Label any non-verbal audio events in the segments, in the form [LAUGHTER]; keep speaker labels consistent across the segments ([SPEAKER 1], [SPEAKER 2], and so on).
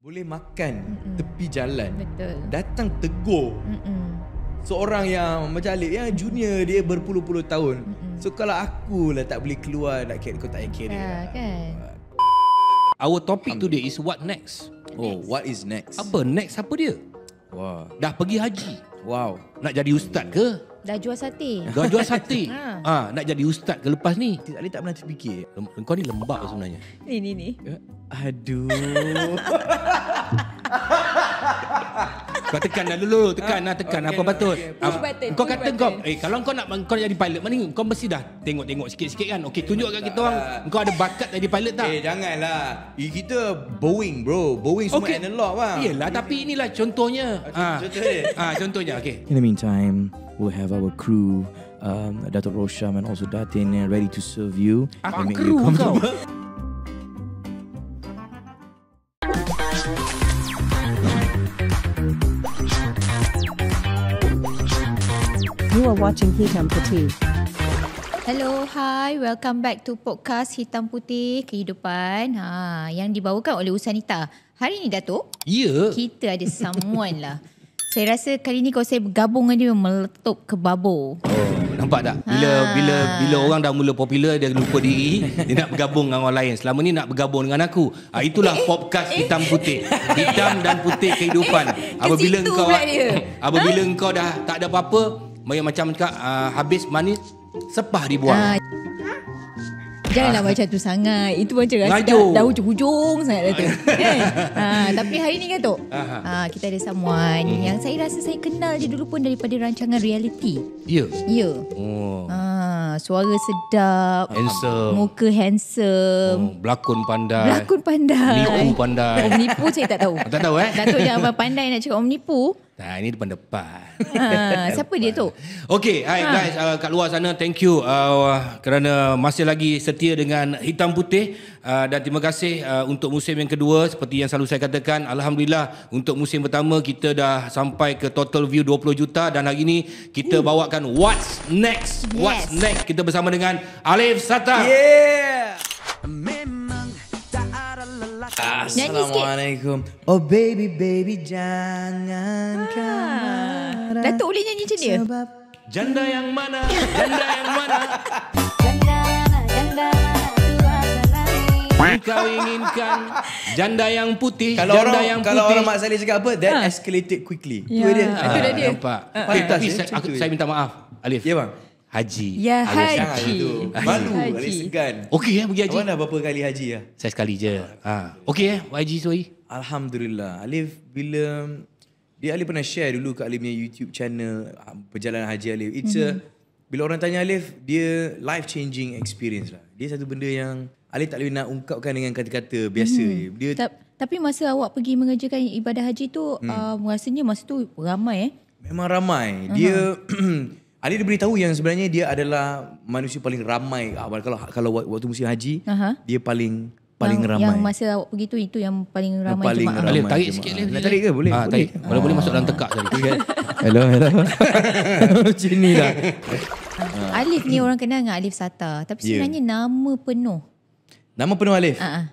[SPEAKER 1] boleh makan Mm-mm. tepi jalan Betul. datang tegur
[SPEAKER 2] Mm-mm.
[SPEAKER 1] seorang yang macam Alif yang junior dia berpuluh-puluh tahun Mm-mm. so kalau aku lah tak boleh keluar
[SPEAKER 3] nak kira kau tak yeah, kira ya, lah. kan? our topic today is what next? Oh, next oh what is next apa next apa dia Wah. dah pergi haji wow nak jadi ustaz ke
[SPEAKER 2] Dah jual sate. Dah jual sate. [LAUGHS] ha. ha.
[SPEAKER 3] nak jadi ustaz ke lepas ni? Tak ada tak pernah terfikir. Kau ni lembab sebenarnya.
[SPEAKER 2] Ni ni ni. Ya.
[SPEAKER 3] Aduh. [LAUGHS] Kau tekan dah dulu Tekan lah tekan lah. okay, Apa patut okay. Ah, push button Kau kata button. kau Eh kalau kau nak Kau nak jadi pilot mana Kau mesti dah Tengok-tengok sikit-sikit kan Okay tunjuk kat kita orang ah. Kau ada bakat jadi pilot tak Eh janganlah eh, Kita Boeing bro Boeing semua okay. analog lah Yelah tapi inilah contohnya ah, okay, ha. [LAUGHS] Contohnya ha, Contohnya okay
[SPEAKER 1] In the meantime We have our crew um, Dato' Rosham And also Datin eh, Ready to serve you Apa crew kau [LAUGHS]
[SPEAKER 3] You are watching Hitam Putih.
[SPEAKER 2] Hello, hi. Welcome back to podcast Hitam Putih Kehidupan ha, yang dibawakan oleh Usanita. Hari ni Datuk, yeah. kita ada someone lah. [LAUGHS] Saya rasa kali ni kalau saya bergabung dengan dia meletup ke babo. Oh,
[SPEAKER 3] nampak tak? Bila ha. bila bila orang dah mula popular dia lupa diri, dia nak bergabung dengan orang lain. Selama ni nak bergabung dengan aku. Ah itulah eh, eh, podcast eh. hitam putih. Hitam dan putih kehidupan. [LAUGHS] Eh, apabila kau, situ engkau dia. [LAUGHS] apabila ha? engkau dah tak ada apa-apa, Maya macam cakap uh, habis manis sepah dibuang. Ah,
[SPEAKER 2] janganlah ah. macam tu sangat. Itu macam rasa dah, dah hujung-hujung sangat dah tu. kan? ha, tapi hari ni kan tu, ha, kita ada someone hmm. yang saya rasa saya kenal dia dulu pun daripada rancangan reality. Ya? Yeah. Ya. Yeah.
[SPEAKER 3] Oh. Ha,
[SPEAKER 2] suara sedap.
[SPEAKER 3] Handsome.
[SPEAKER 2] Muka handsome.
[SPEAKER 3] Oh, berlakon pandai. Berlakon
[SPEAKER 2] pandai. Omnipu pandai. Omnipu saya tak tahu. tak tahu eh? Datuk yang pandai nak cakap omnipu.
[SPEAKER 3] Ha, ini depan depan. [LAUGHS]
[SPEAKER 2] Ha, siapa depan. dia tu?
[SPEAKER 3] Okay, hai ha. guys uh, kat luar sana. Thank you uh, kerana masih lagi setia dengan Hitam Putih. Uh, dan terima kasih uh, untuk musim yang kedua. Seperti yang selalu saya katakan, Alhamdulillah untuk musim pertama kita dah sampai ke total view 20 juta. Dan hari ini kita hmm. bawakan What's Next. Yes. What's Next kita bersama dengan Alif Sata.
[SPEAKER 1] Yeah.
[SPEAKER 3] Assalamualaikum.
[SPEAKER 1] Oh baby baby jangan ah. marah. Datuk boleh nyanyi macam dia.
[SPEAKER 3] Sebab janda yang mana?
[SPEAKER 1] Janda yang mana?
[SPEAKER 3] janda janda kau inginkan janda yang putih kalau janda orang, yang putih kalau orang mak
[SPEAKER 1] saya cakap apa that ha. escalated quickly yeah. dia itu dia ah, nampak uh, uh, tapi saya, aku, saya
[SPEAKER 3] minta maaf alif ya yeah, bang Haji. Ya, haji. haji. Malu, haji. alih segan.
[SPEAKER 1] Okey ya, pergi haji. Awak
[SPEAKER 3] dah berapa kali haji ya? Saya sekali je. Ha. Okey eh, haji sorry.
[SPEAKER 1] Alhamdulillah. Alif, bila... Dia Alif pernah share dulu kat Alif punya YouTube channel ah, perjalanan haji Alif. It's mm-hmm. a... Hmm. Bila orang tanya Alif, dia life-changing experience lah. Dia satu benda yang Alif tak boleh nak ungkapkan dengan kata-kata biasa. Mm-hmm. Dia, Ta-
[SPEAKER 2] tapi masa awak pergi mengerjakan ibadah haji tu, mm. uh, rasanya masa tu ramai eh?
[SPEAKER 1] Memang ramai. Dia... Uh-huh. [CLEARS THROAT] [CLEARS THROAT] Ali diberitahu yang sebenarnya dia adalah manusia paling ramai awal ah, kalau kalau waktu musim haji uh dia paling paling yang, ramai. Yang
[SPEAKER 2] masa awak pergi tu itu yang paling ramai paling jemaah. Ramai tarik sikit boleh. Nak tarik
[SPEAKER 1] ke boleh? Ha, tarik. Boleh ah. boleh masuk dalam tekak tadi. Kan- [LAUGHS] hello hello. Sini [LAUGHS] lah. Ah, Alif ni
[SPEAKER 2] orang kenal dengan Alif Sata tapi ya. sebenarnya nama penuh.
[SPEAKER 1] Nama penuh Alif. Uh-huh.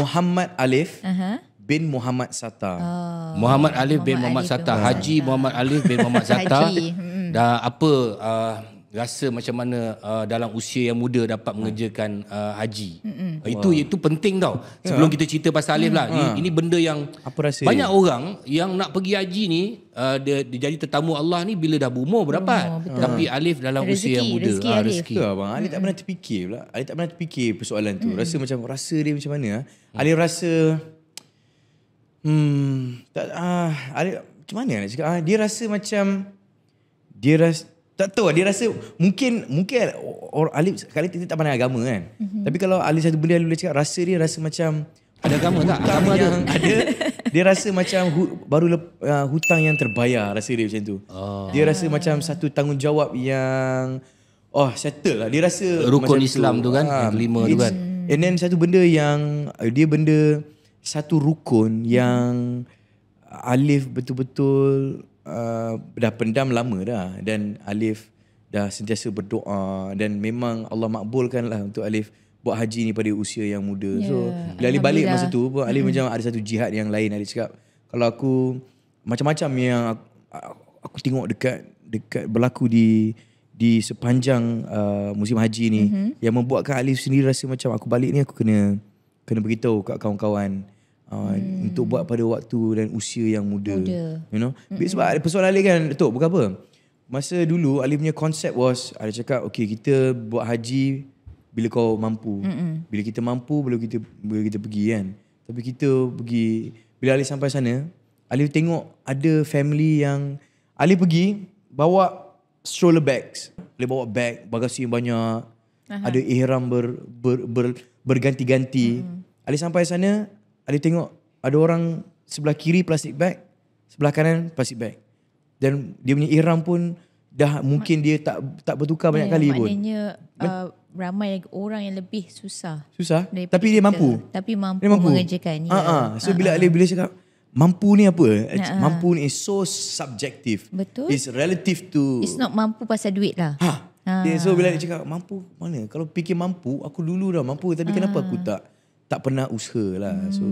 [SPEAKER 1] Muhammad Alif. Aha. Uh-huh. Bin Muhammad
[SPEAKER 3] Sata. Oh, Muhammad Alif bin Muhammad, Muhammad Sata. Haji Muhammad Alif bin Muhammad [LAUGHS] Sata. Haji. Hmm dah apa uh, rasa macam mana uh, dalam usia yang muda dapat mengerjakan uh, haji. Mm-mm. Itu wow. itu penting tau. Ya. Sebelum yeah. kita cerita pasal alif lah, mm. lah. Ha. Ini benda yang
[SPEAKER 1] banyak orang
[SPEAKER 3] yang nak pergi haji ni uh, dia, dia jadi tetamu Allah ni bila dah berumur berapa. Oh, Tapi alif dalam rezeki, usia yang muda rezeki. Ha, rezeki. Alif. Ya, bang, alif tak
[SPEAKER 1] pernah terfikir pula. Alif tak pernah terfikir persoalan tu. Mm. Rasa macam rasa dia macam mana? Mm. Alif rasa hmm tak uh, alif macam mana nak cakap? Ha? Dia rasa macam dia rasa tak tahu lah, dia rasa mungkin mungkin orang Alif kali titik tak pandai agama kan. Mm-hmm. Tapi kalau Alif satu benda Alif boleh cakap rasa dia rasa macam ada agama tak? Agama ada. ada. Dia rasa macam hu, baru lep, uh, hutang yang terbayar rasa dia macam tu. Oh. Dia rasa macam satu tanggungjawab yang oh settle lah. Dia rasa rukun macam Islam tu, kan, ah, tu kan, yang lima tu kan. And then satu benda yang uh, dia benda satu rukun yang Alif betul-betul uh, dah pendam lama dah dan Alif dah sentiasa berdoa dan memang Allah lah untuk Alif buat haji ni pada usia yang muda. Yeah. So ya, bila Alif balik masa tu buat Alif hmm. macam ada satu jihad yang lain Alif cakap kalau aku macam-macam yang aku, aku tengok dekat dekat berlaku di di sepanjang uh, musim haji ni mm-hmm. yang membuatkan Alif sendiri rasa macam aku balik ni aku kena kena beritahu kat kawan-kawan Uh, hmm. Untuk buat pada waktu dan usia yang muda. muda. You know? Mm-mm. Sebab ada persoalan Alif kan, Datuk, bukan apa. Masa dulu, Alif punya konsep was, ada cakap, okay, kita buat haji bila kau mampu. mm Bila kita mampu, bila kita, bila kita pergi kan. Tapi kita pergi, bila ali sampai sana, Ali tengok ada family yang, Ali pergi, bawa stroller bags. Alif bawa bag, bagasi yang banyak. Aha. Ada ihram ber, ber, ber, berganti-ganti. Mm. Ali sampai sana ada tengok ada orang sebelah kiri plastik bag, sebelah kanan plastik bag. Dan dia punya iram pun dah mungkin dia tak tak bertukar banyak yeah, kali pun. Maknanya
[SPEAKER 2] uh, ramai lagi orang yang lebih susah.
[SPEAKER 1] Susah? Tapi dia mampu.
[SPEAKER 2] tapi mampu, dia mampu. mengerjakan. Ya. Ha ah. uh So bila ha, ha. Ali bila
[SPEAKER 1] cakap mampu ni apa? uh Mampu ni is so subjective. Betul. It's relative to It's
[SPEAKER 2] not mampu pasal duit lah. Ha. uh Yeah, so bila dia
[SPEAKER 1] cakap mampu mana? Kalau fikir mampu, aku dulu dah mampu tapi uh kenapa aku tak? tak pernah usaha lah. Hmm. So,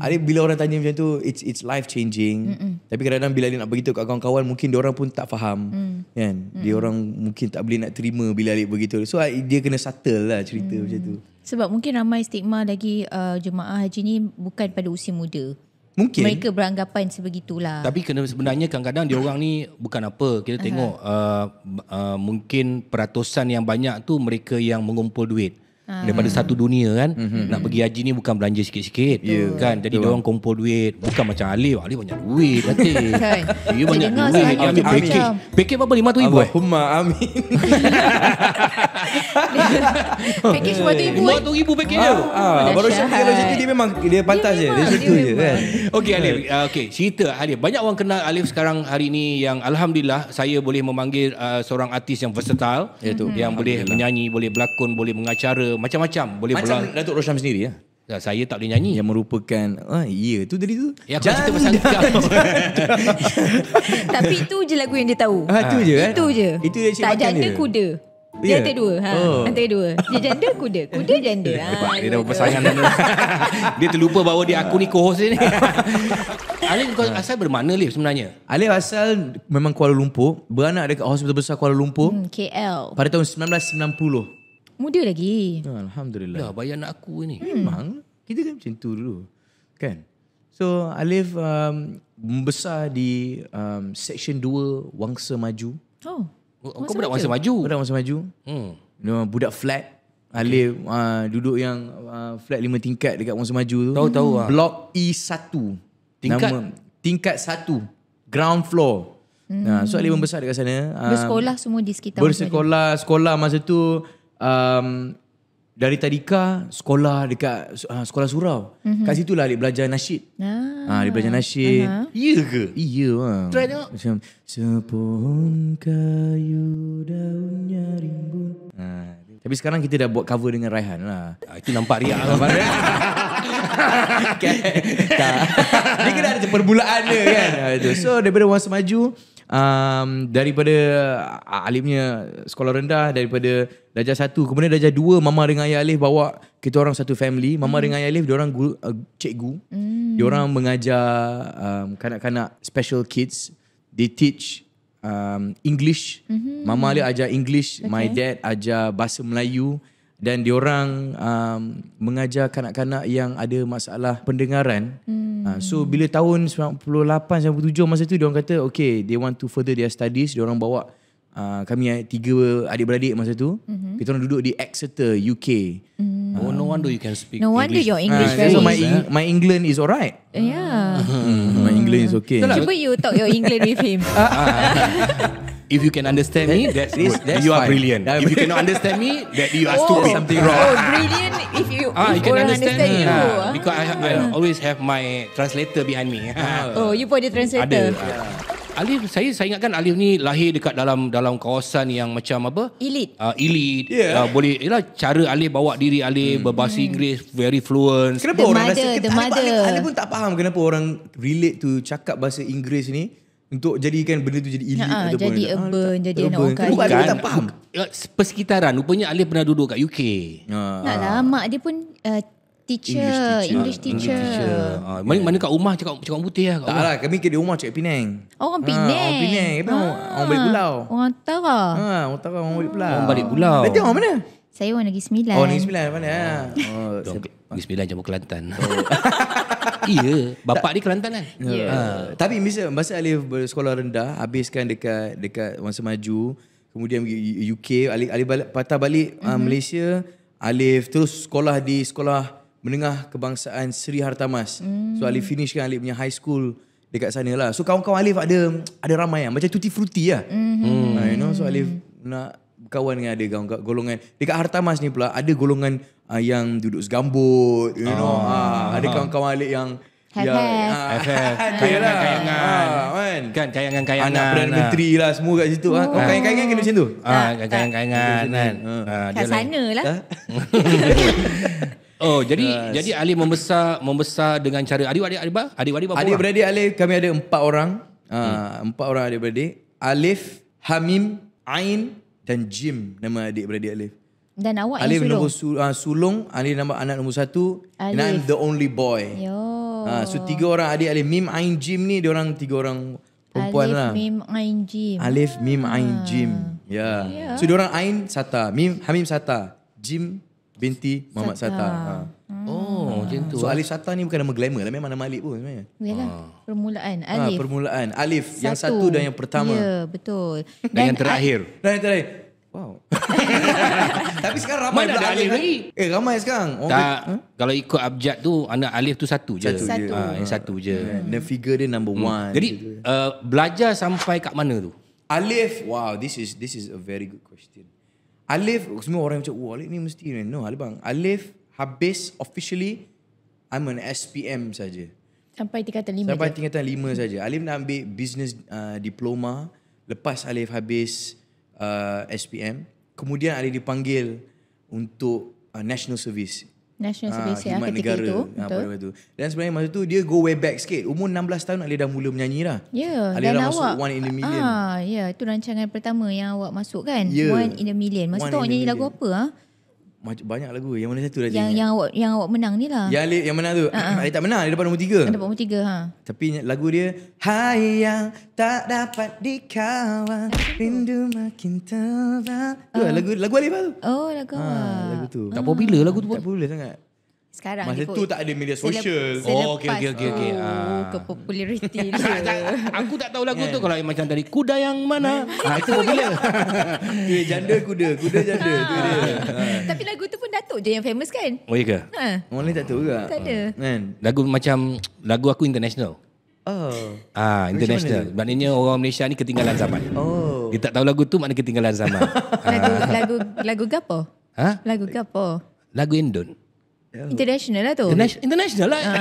[SPEAKER 1] ada bila orang tanya macam tu, it's it's life changing. Mm-mm. Tapi kadang-kadang bila dia nak begitu kat kawan-kawan, mungkin dia orang pun tak faham. Mm. Kan? Mm. Dia orang mungkin tak boleh nak terima bila dia begitu. So, dia kena settle lah cerita mm. macam tu.
[SPEAKER 2] Sebab mungkin ramai stigma lagi uh, jemaah haji ni bukan pada usia muda. Mungkin. Mereka beranggapan sebegitulah. Tapi
[SPEAKER 3] kena sebenarnya kadang-kadang dia ah. orang ni bukan apa. Kita tengok uh-huh. uh, uh, mungkin peratusan yang banyak tu mereka yang mengumpul duit. Ah. Hmm. Daripada satu dunia kan hmm. Nak pergi haji ni Bukan belanja sikit-sikit yeah. Kan Jadi dia orang kumpul duit Bukan macam Alif Alif banyak duit nanti [LAUGHS] Dia banyak duit Dia ambil package Package berapa? 500 ribu eh? Allahumma amin [LAUGHS] [LAUGHS] Package RM1,000 RM1,000 eh? package ah, ah, kalau macam Dia
[SPEAKER 1] memang Dia pantas dia je Dia situ je
[SPEAKER 3] Okay Alif ah, Okay cerita Alif Banyak orang kenal Alif sekarang hari ini Yang Alhamdulillah Saya boleh memanggil ah, Seorang artis yang versatile Yaitu Yang boleh menyanyi Boleh berlakon Boleh mengacara Macam-macam boleh Macam berlang- Datuk Rosham sendiri ya? ya saya tak
[SPEAKER 1] boleh nyanyi yang merupakan oh ya tu tadi tu ya aku cerita pasal
[SPEAKER 2] [LAUGHS] tapi itu je lagu yang dia tahu ha, ha je itu kan? je itu je tak ada kuda Yeah. Jantan dua. Ha. Oh. Jantan dua. Dia janda kuda. Kuda janda. Ha,
[SPEAKER 3] Lepas, dia dah berpasangan. [LAUGHS] dia terlupa bahawa dia aku ni co-host ni. [LAUGHS] Alif kau ha. asal bermakna Alif sebenarnya? Alif asal memang Kuala Lumpur. Beranak dekat
[SPEAKER 1] hospital besar Kuala Lumpur. Hmm,
[SPEAKER 2] KL. Pada
[SPEAKER 1] tahun 1990.
[SPEAKER 2] Muda lagi.
[SPEAKER 1] Ya, Alhamdulillah.
[SPEAKER 3] Dah bayar anak aku ni. Hmm. Memang. Kita kan
[SPEAKER 1] macam tu dulu. Kan? So Alif um, membesar di um, Seksyen 2 Wangsa Maju. Oh. Kau masa budak masa maju. Budak masa maju. Hmm. budak flat. Alif okay. uh, duduk yang uh, flat lima tingkat dekat masa maju tu. Tahu tahu. Hmm. Blok E1. Tingkat Nama, tingkat 1. Ground floor. Nah, hmm. uh, ah, so Alif membesar dekat sana. Uh, bersekolah
[SPEAKER 2] semua di sekitar. Bersekolah,
[SPEAKER 1] sekolah masa tu um, dari tadika sekolah dekat uh, sekolah surau. Mm-hmm. Kat situ lah dia belajar nasyid. Ah. Ha, ah, dia belajar nasyid. Iya uh-huh. ke? Iya lah. Try tengok. Macam sepohon kayu daunnya rimbun. Ha. Tapi sekarang kita dah buat cover dengan Raihan lah. Ha, itu nampak riak lah. Nampak riak. [LAUGHS]
[SPEAKER 3] [LAUGHS] Dia kena
[SPEAKER 1] ada perbulaan dia kan. So daripada Wangsa semaju um, daripada uh, alimnya sekolah rendah daripada darjah satu kemudian darjah dua mama dengan ayah alif bawa kita orang satu family mama mm. dengan ayah alif dia orang guru uh, cikgu mm. dia orang mengajar um, kanak-kanak special kids they teach um, english mm-hmm. mama alif ajar english okay. my dad ajar bahasa melayu dan diorang um, mengajar kanak-kanak yang ada masalah pendengaran. Hmm. Uh, so bila tahun 98 97 masa tu diorang kata okay they want to further their studies, diorang bawa uh, kami tiga adik-beradik masa tu. Mm-hmm. Kita orang duduk di Exeter, UK. Mm. Oh no wonder you can speak English. No wonder your English uh, very so my my England is alright.
[SPEAKER 2] Yeah. [LAUGHS]
[SPEAKER 1] Hmm, my English is okay. Lah. Cuba
[SPEAKER 2] you talk your English with him. [LAUGHS]
[SPEAKER 1] [LAUGHS] If you can
[SPEAKER 3] understand me, that is, that's you fine. are brilliant. if you cannot understand me, [LAUGHS] that you are oh, stupid. Something wrong. Oh, brilliant!
[SPEAKER 2] If you, ah, you can understand, understand me, you, uh,
[SPEAKER 3] because I, I uh, always have my translator behind me. [LAUGHS] Oh, you
[SPEAKER 2] pun the translator. Ada.
[SPEAKER 3] Uh, Alif, saya saya ingatkan Alif ni lahir dekat dalam dalam kawasan yang macam apa? Elite. Uh, elite. Yeah. Uh, boleh, Ia cara Alif bawa diri Alif hmm. berbahasa hmm. Inggeris very fluent. Kenapa the orang
[SPEAKER 1] mother, rasa? The mother. Alif, Alif, Alif pun tak faham kenapa orang relate to cakap bahasa Inggeris ni untuk jadikan benda tu jadi elite ha, ha, ataupun jadi urban,
[SPEAKER 2] urban ah, jadi urban. nak orang kaya tak
[SPEAKER 3] faham ya, persekitaran rupanya Alif pernah duduk kat UK ah, ha. tak ah.
[SPEAKER 2] lama dia pun uh, teacher English teacher, English teacher. English teacher.
[SPEAKER 3] Ah, mana, ah, mana ya. kat rumah cakap, cakap
[SPEAKER 1] putih lah tak lah kami kat rumah cakap Penang oh,
[SPEAKER 2] ah, orang Penang ah, orang Penang ah. orang, orang balik pulau orang utara ah, orang utara orang balik pulau
[SPEAKER 3] orang balik pulau nanti orang
[SPEAKER 2] mana saya orang Negeri Sembilan. Oh, Negeri
[SPEAKER 3] Sembilan mana? Ya. Oh, Negeri Sembilan jamu Kelantan. Oh. [LAUGHS] Iya, bapa dia Kelantan kan. Yeah. Ha.
[SPEAKER 1] Uh. Tapi misal masa Alif bersekolah rendah, habiskan dekat dekat masa maju, kemudian pergi UK, Alif, Alif balik, patah balik mm-hmm. Malaysia, Alif terus sekolah di sekolah menengah kebangsaan Seri Hartamas. Mm. So Alif finishkan Alif punya high school dekat sana lah. So kawan-kawan Alif ada ada ramai lah. Macam tutti frutti lah. Mm-hmm. Uh, you know, so Alif nak kawan yang ada golongan dekat harta mas ni pula ada golongan uh, yang duduk segambut you uh, know uh, uh, ada kawan-kawan alik yang Have ya, ah, [LAUGHS]
[SPEAKER 3] kayangan, lah. ah, kan? kan, kayangan, kayangan, anak perdana menteri lah semua kat situ. Oh. Kau kayangan, kayangan macam tu. Ah, tak, kayangan, kayangan, kan. Kat sana lah. [LAUGHS] Oh, jadi yes. jadi Ali membesar membesar dengan cara adik adik adik adik adik adik adik adik beradik Alif kami ada empat orang hmm. uh, empat orang adik beradik Alif Hamim
[SPEAKER 1] Ain dan Jim nama adik beradik Alif.
[SPEAKER 2] Dan awak Alif yang sulung.
[SPEAKER 1] Alif nombor sulung. Ah, Alif nama anak nombor satu. Alif. And I'm the only boy.
[SPEAKER 2] Yo. Ah, so
[SPEAKER 1] tiga orang adik Alif. Mim, Ain, Jim ni dia orang tiga orang perempuan Alif, lah. Alif, Mim,
[SPEAKER 2] Ain, Jim. Alif,
[SPEAKER 1] Mim, Ain, ah. Jim. Ya. Yeah. Yeah. So orang Ain, Sata. Mim, Hamim, Sata. Jim, binti Muhammad Sata. Sata. Ha. Oh, hmm. macam tu. So Alif Sata ni bukan nama glamour lah. Memang nama Alif pun sebenarnya. Yalah, ah.
[SPEAKER 2] permulaan. Ha, alif. Ha,
[SPEAKER 1] permulaan. Alif satu. yang satu dan yang pertama. Ya,
[SPEAKER 2] betul. Dan, dan yang terakhir.
[SPEAKER 3] A- dan yang terakhir. Wow.
[SPEAKER 1] [LAUGHS] Tapi sekarang ramai Mana ada Alif kan? lagi? Eh, ramai
[SPEAKER 3] sekarang. Orang tak. Ke- kalau ikut abjad tu, anak Alif tu satu je. Satu, satu. Ha, yang satu je. Hmm. The figure dia number hmm. one. Jadi, uh, belajar sampai kat mana tu? Alif, wow, this
[SPEAKER 1] is this is a very good question. Alif Semua orang macam Wah oh, Alif ni mesti ni No Alif bang Alif habis officially I'm an SPM saja.
[SPEAKER 2] Sampai tingkatan lima Sampai je.
[SPEAKER 1] tingkatan lima saja. Alif nak ambil business uh, diploma Lepas Alif habis uh, SPM Kemudian Alif dipanggil Untuk uh, national service
[SPEAKER 2] National ah, Service uh, ya, ketika negara, itu. Ha, betul.
[SPEAKER 1] Dan sebenarnya masa tu dia go way back sikit. Umur 16 tahun Alia dah mula menyanyi dah. Ya. Yeah, Alia dan dah awak, masuk One in a Million.
[SPEAKER 2] Ah, ya, yeah, itu rancangan pertama yang awak masuk kan. Yeah. One in a Million. Masa one tu awak nyanyi lagu apa? Ha?
[SPEAKER 1] banyak lagu. Eh. Yang mana satu dah yang, yang
[SPEAKER 2] awak, yang awak menang ni lah. Yang,
[SPEAKER 1] yang menang tu. uh Dia tak menang. Dia dapat nombor tiga. dapat nombor tiga. Ha. Tapi lagu dia. Hai yang tak dapat dikawal. Rindu makin terbang. Uh. Lagu, lagu Alifah tu. Oh lagu. Ha, lagu tu. Uh. Tak popular lagu tu pun. Tak popular sangat sekarang masa tu tak ada media sosial selepas, oh okey okey okey okey oh, ah. ke
[SPEAKER 2] populariti
[SPEAKER 3] [LAUGHS] aku tak tahu lagu yeah. tu kalau yang macam dari kuda yang mana ha, [LAUGHS] itu popular [LAUGHS] okey eh, janda kuda kuda janda tu ah. dia
[SPEAKER 2] tapi lagu tu pun datuk je yang famous kan
[SPEAKER 3] oh iya. ke ha orang lain tak tahu ke tak ada kan lagu macam lagu aku international Oh. Ah, international. Maknanya orang Malaysia ni ketinggalan zaman. Oh. Dia tak tahu lagu tu maknanya ketinggalan zaman. ah.
[SPEAKER 2] lagu lagu lagu gapo? Ha? Lagu gapo?
[SPEAKER 3] Lagu Indon.
[SPEAKER 2] Ya. International lah tu International, international lah ah,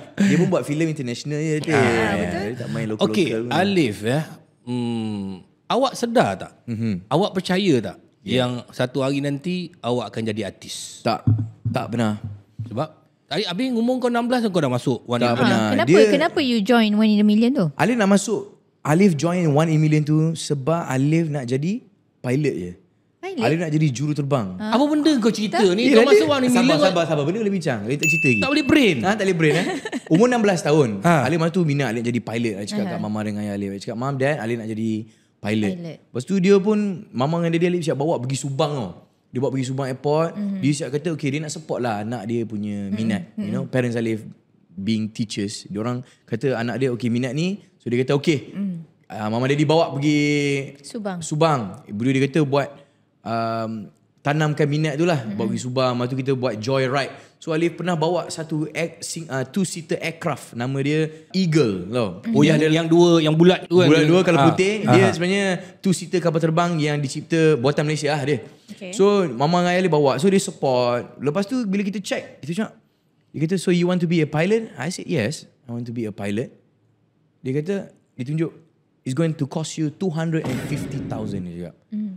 [SPEAKER 3] [LAUGHS] [LAUGHS] Dia pun buat filem
[SPEAKER 1] international je dia. Ah, tak main local Okay local Alif
[SPEAKER 3] ya. Eh. Hmm, awak sedar tak mm-hmm. Awak percaya tak yeah. Yang satu hari nanti Awak akan jadi artis Tak Tak pernah Sebab Tadi Abing umur kau 16 Kau dah masuk One
[SPEAKER 1] Tak pernah ha, kenapa, dia, kenapa
[SPEAKER 2] you join One in a million tu
[SPEAKER 1] Alif nak masuk Alif join One in a million tu Sebab Alif nak jadi Pilot je Pilot. Ali nak jadi juru terbang.
[SPEAKER 3] Ha? Apa benda kau cerita ha? ni? Yeah, kau masuk wang ni sabar, bila sabar, sabar,
[SPEAKER 1] sabar. Benda kena bincang. Ali tak cerita lagi. Tak boleh brain. Ha, tak boleh brain. Eh? [LAUGHS] Umur 16 tahun. Ha. Ali masa tu minat Ali jadi pilot. Ali cakap uh-huh. kat mama dengan ayah Ali. Ali cakap, mam, dad, Ali nak jadi pilot. pilot. Lepas tu dia pun, mama dengan daddy Ali siap bawa pergi Subang tau. Dia bawa pergi Subang airport. Mm-hmm. Dia siap kata, okay, dia nak support lah anak dia punya mhm, minat. Mm-hmm. You mhm. know, parents Ali being teachers. Dia orang kata anak dia, okay, minat ni. So dia kata, okay. Mm. Uh, mama daddy bawa pergi Subang. Subang. Ibu dia kata buat um, tanamkan minat tu lah. Mm-hmm. Bawa pergi Subang. Lepas tu kita buat joyride. So Alif pernah bawa satu uh, two-seater aircraft. Nama dia Eagle. Loh. Mm-hmm. Oh, yang, dia, yang dua, yang bulat tu kan? Bulat dua kalau ha. putih. Ha. Dia sebenarnya two-seater kapal terbang yang dicipta buatan Malaysia lah dia. Okay. So Mama dengan Alif bawa. So dia support. Lepas tu bila kita check, kita cakap, dia kata, so you want to be a pilot? I said, yes, I want to be a pilot. Dia kata, dia tunjuk, it's going to cost you 250,000. Dia cakap. Mm.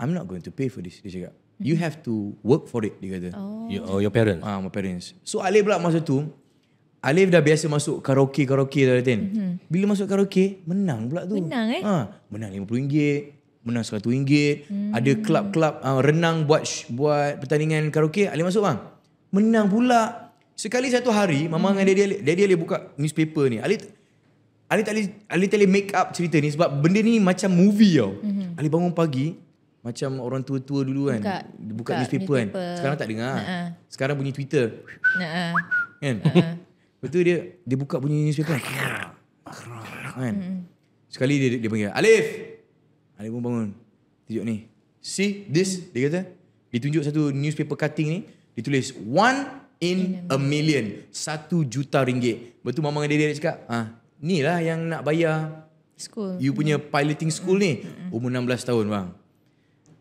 [SPEAKER 1] I'm not going to pay for this, dia cakap. You have to work for it, dia kata. Oh. Your, oh, your parents? Ah, my parents. So, Alif pula masa tu, Alif dah biasa masuk karaoke-karaoke tu, lah, Latin. Mm-hmm. Bila masuk karaoke, menang pula tu. Menang eh? Ah, menang RM50, menang RM100. Mm. Ada club, club uh, ah, renang buat buat pertandingan karaoke, Alif masuk bang. Menang pula. Sekali satu hari, mm. mama dengan daddy Alif, daddy Alif buka newspaper ni. Alif Ali tak boleh make up cerita ni sebab benda ni macam movie tau. Mm-hmm. Ali bangun pagi, macam orang tua-tua dulu kan buka,
[SPEAKER 3] buka, buka newspaper, kan. newspaper
[SPEAKER 1] kan sekarang tak dengar uh-uh. sekarang bunyi Twitter uh-uh. kan uh-uh. Ah. lepas [LAUGHS] tu dia dia buka bunyi newspaper kan hmm. sekali dia dia panggil Alif Alif pun bangun tunjuk ni see this dia kata ditunjuk satu newspaper cutting ni ditulis one in a million satu juta ringgit lepas tu mama dia dia cakap ah ni lah yang nak bayar school you punya hmm. piloting school ni hmm. umur 16 tahun bang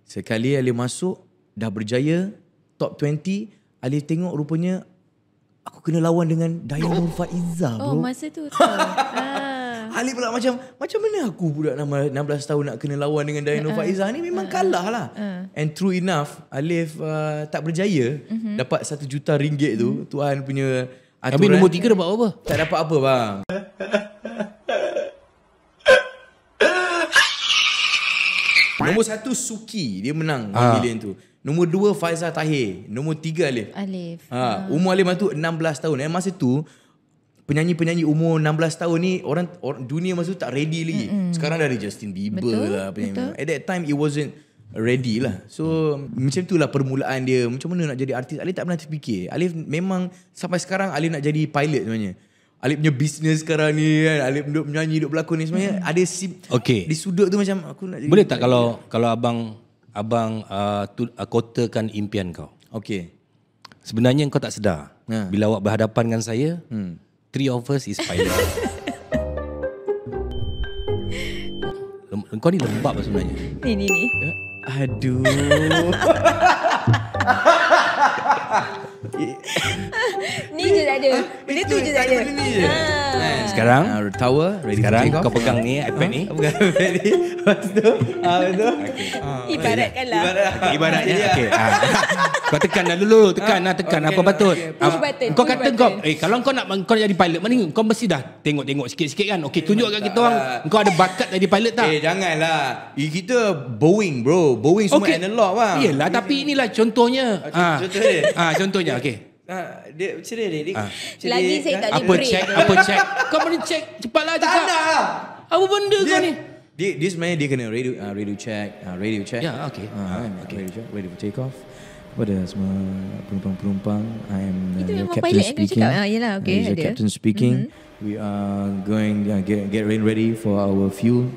[SPEAKER 1] Sekali Ali masuk, dah berjaya, top 20, Ali tengok rupanya aku kena lawan dengan Dayang Nurfa oh. Izza oh, bro. Oh masa tu. [LAUGHS] ah. Alif pula macam, macam mana aku budak 16 tahun nak kena lawan dengan Dayang Nurfa uh, ni memang eh, eh. kalah lah. Eh. And true enough, Ali uh, tak berjaya uh-huh. dapat 1 juta ringgit tu, uh-huh. Tuhan punya aturan. Tapi nombor 3 dapat apa? Tak dapat apa bang. Nombor satu Suki Dia menang ha. Ah. 1 million tu Nombor dua Faizah Tahir Nombor tiga Alif Alif ha. Hmm. Umur Alif tu 16 tahun eh, Masa tu Penyanyi-penyanyi umur 16 tahun ni orang, orang dunia masa tu tak ready lagi. Mm-mm. Sekarang dah ada Justin Bieber betul, lah. Penyanyi. Betul. At that time it wasn't ready lah. So mm. macam lah permulaan dia. Macam mana nak jadi artis. Alif tak pernah terfikir. Alif memang sampai sekarang Alif nak jadi pilot sebenarnya.
[SPEAKER 3] Alip punya bisnes sekarang ni kan Alip duduk menyanyi Duduk berlakon ni sebenarnya hmm. Ada si okay. Di
[SPEAKER 1] sudut tu macam aku nak Boleh tak kalau
[SPEAKER 3] dia. Kalau abang Abang uh, tu, uh, Kotakan impian kau Okay Sebenarnya kau tak sedar ha. Bila awak berhadapan dengan saya hmm. Three of us is pilot [LAUGHS] Kau ni lembab sebenarnya
[SPEAKER 2] Ni ni ni ya.
[SPEAKER 3] Aduh [LAUGHS]
[SPEAKER 2] ni je tak ada. Benda tu je tak ada.
[SPEAKER 3] Ha. Sekarang uh, tower ready Sekarang kau pegang ni eh, iPad ni. Kau pegang iPad ni. [LAUGHS] Lepas tu. Ah, lepas tu. Ah, [LAUGHS] Ibaratkanlah. Ibaratnya. Ah. [LAUGHS] Kau tekan dah dulu. Tekan lah. Tekan lah. apa patut. Kau kata kau. Eh kalau kau nak kau jadi pilot mana ni. Kau mesti dah tengok-tengok sikit-sikit kan. Okay eh, tunjuk kat kita orang. Lah. Kau ada bakat jadi pilot tak? Eh janganlah.
[SPEAKER 1] Eh, kita Boeing bro. Boeing semua analog lah. Yelah
[SPEAKER 3] tapi inilah contohnya. Contohnya. Contohnya. Okay Ha, dia macam dia, dia, dia, ah. Lagi dia, saya tak boleh break. Check, apa check? Kau boleh check cepatlah cakap. Tak nak. Apa benda dia, kau ni?
[SPEAKER 1] Dia, dia sebenarnya dia kena radio, uh, radio check. Uh, radio check. Ya, yeah, okay. Uh, okay. Radio check, ready for take off. Kepada semua penumpang-penumpang. I am uh, your captain pilot speaking. Itu memang pilot yang Uh, yelah, captain speaking. Mm-hmm. We are going uh, get get ready for our fuel.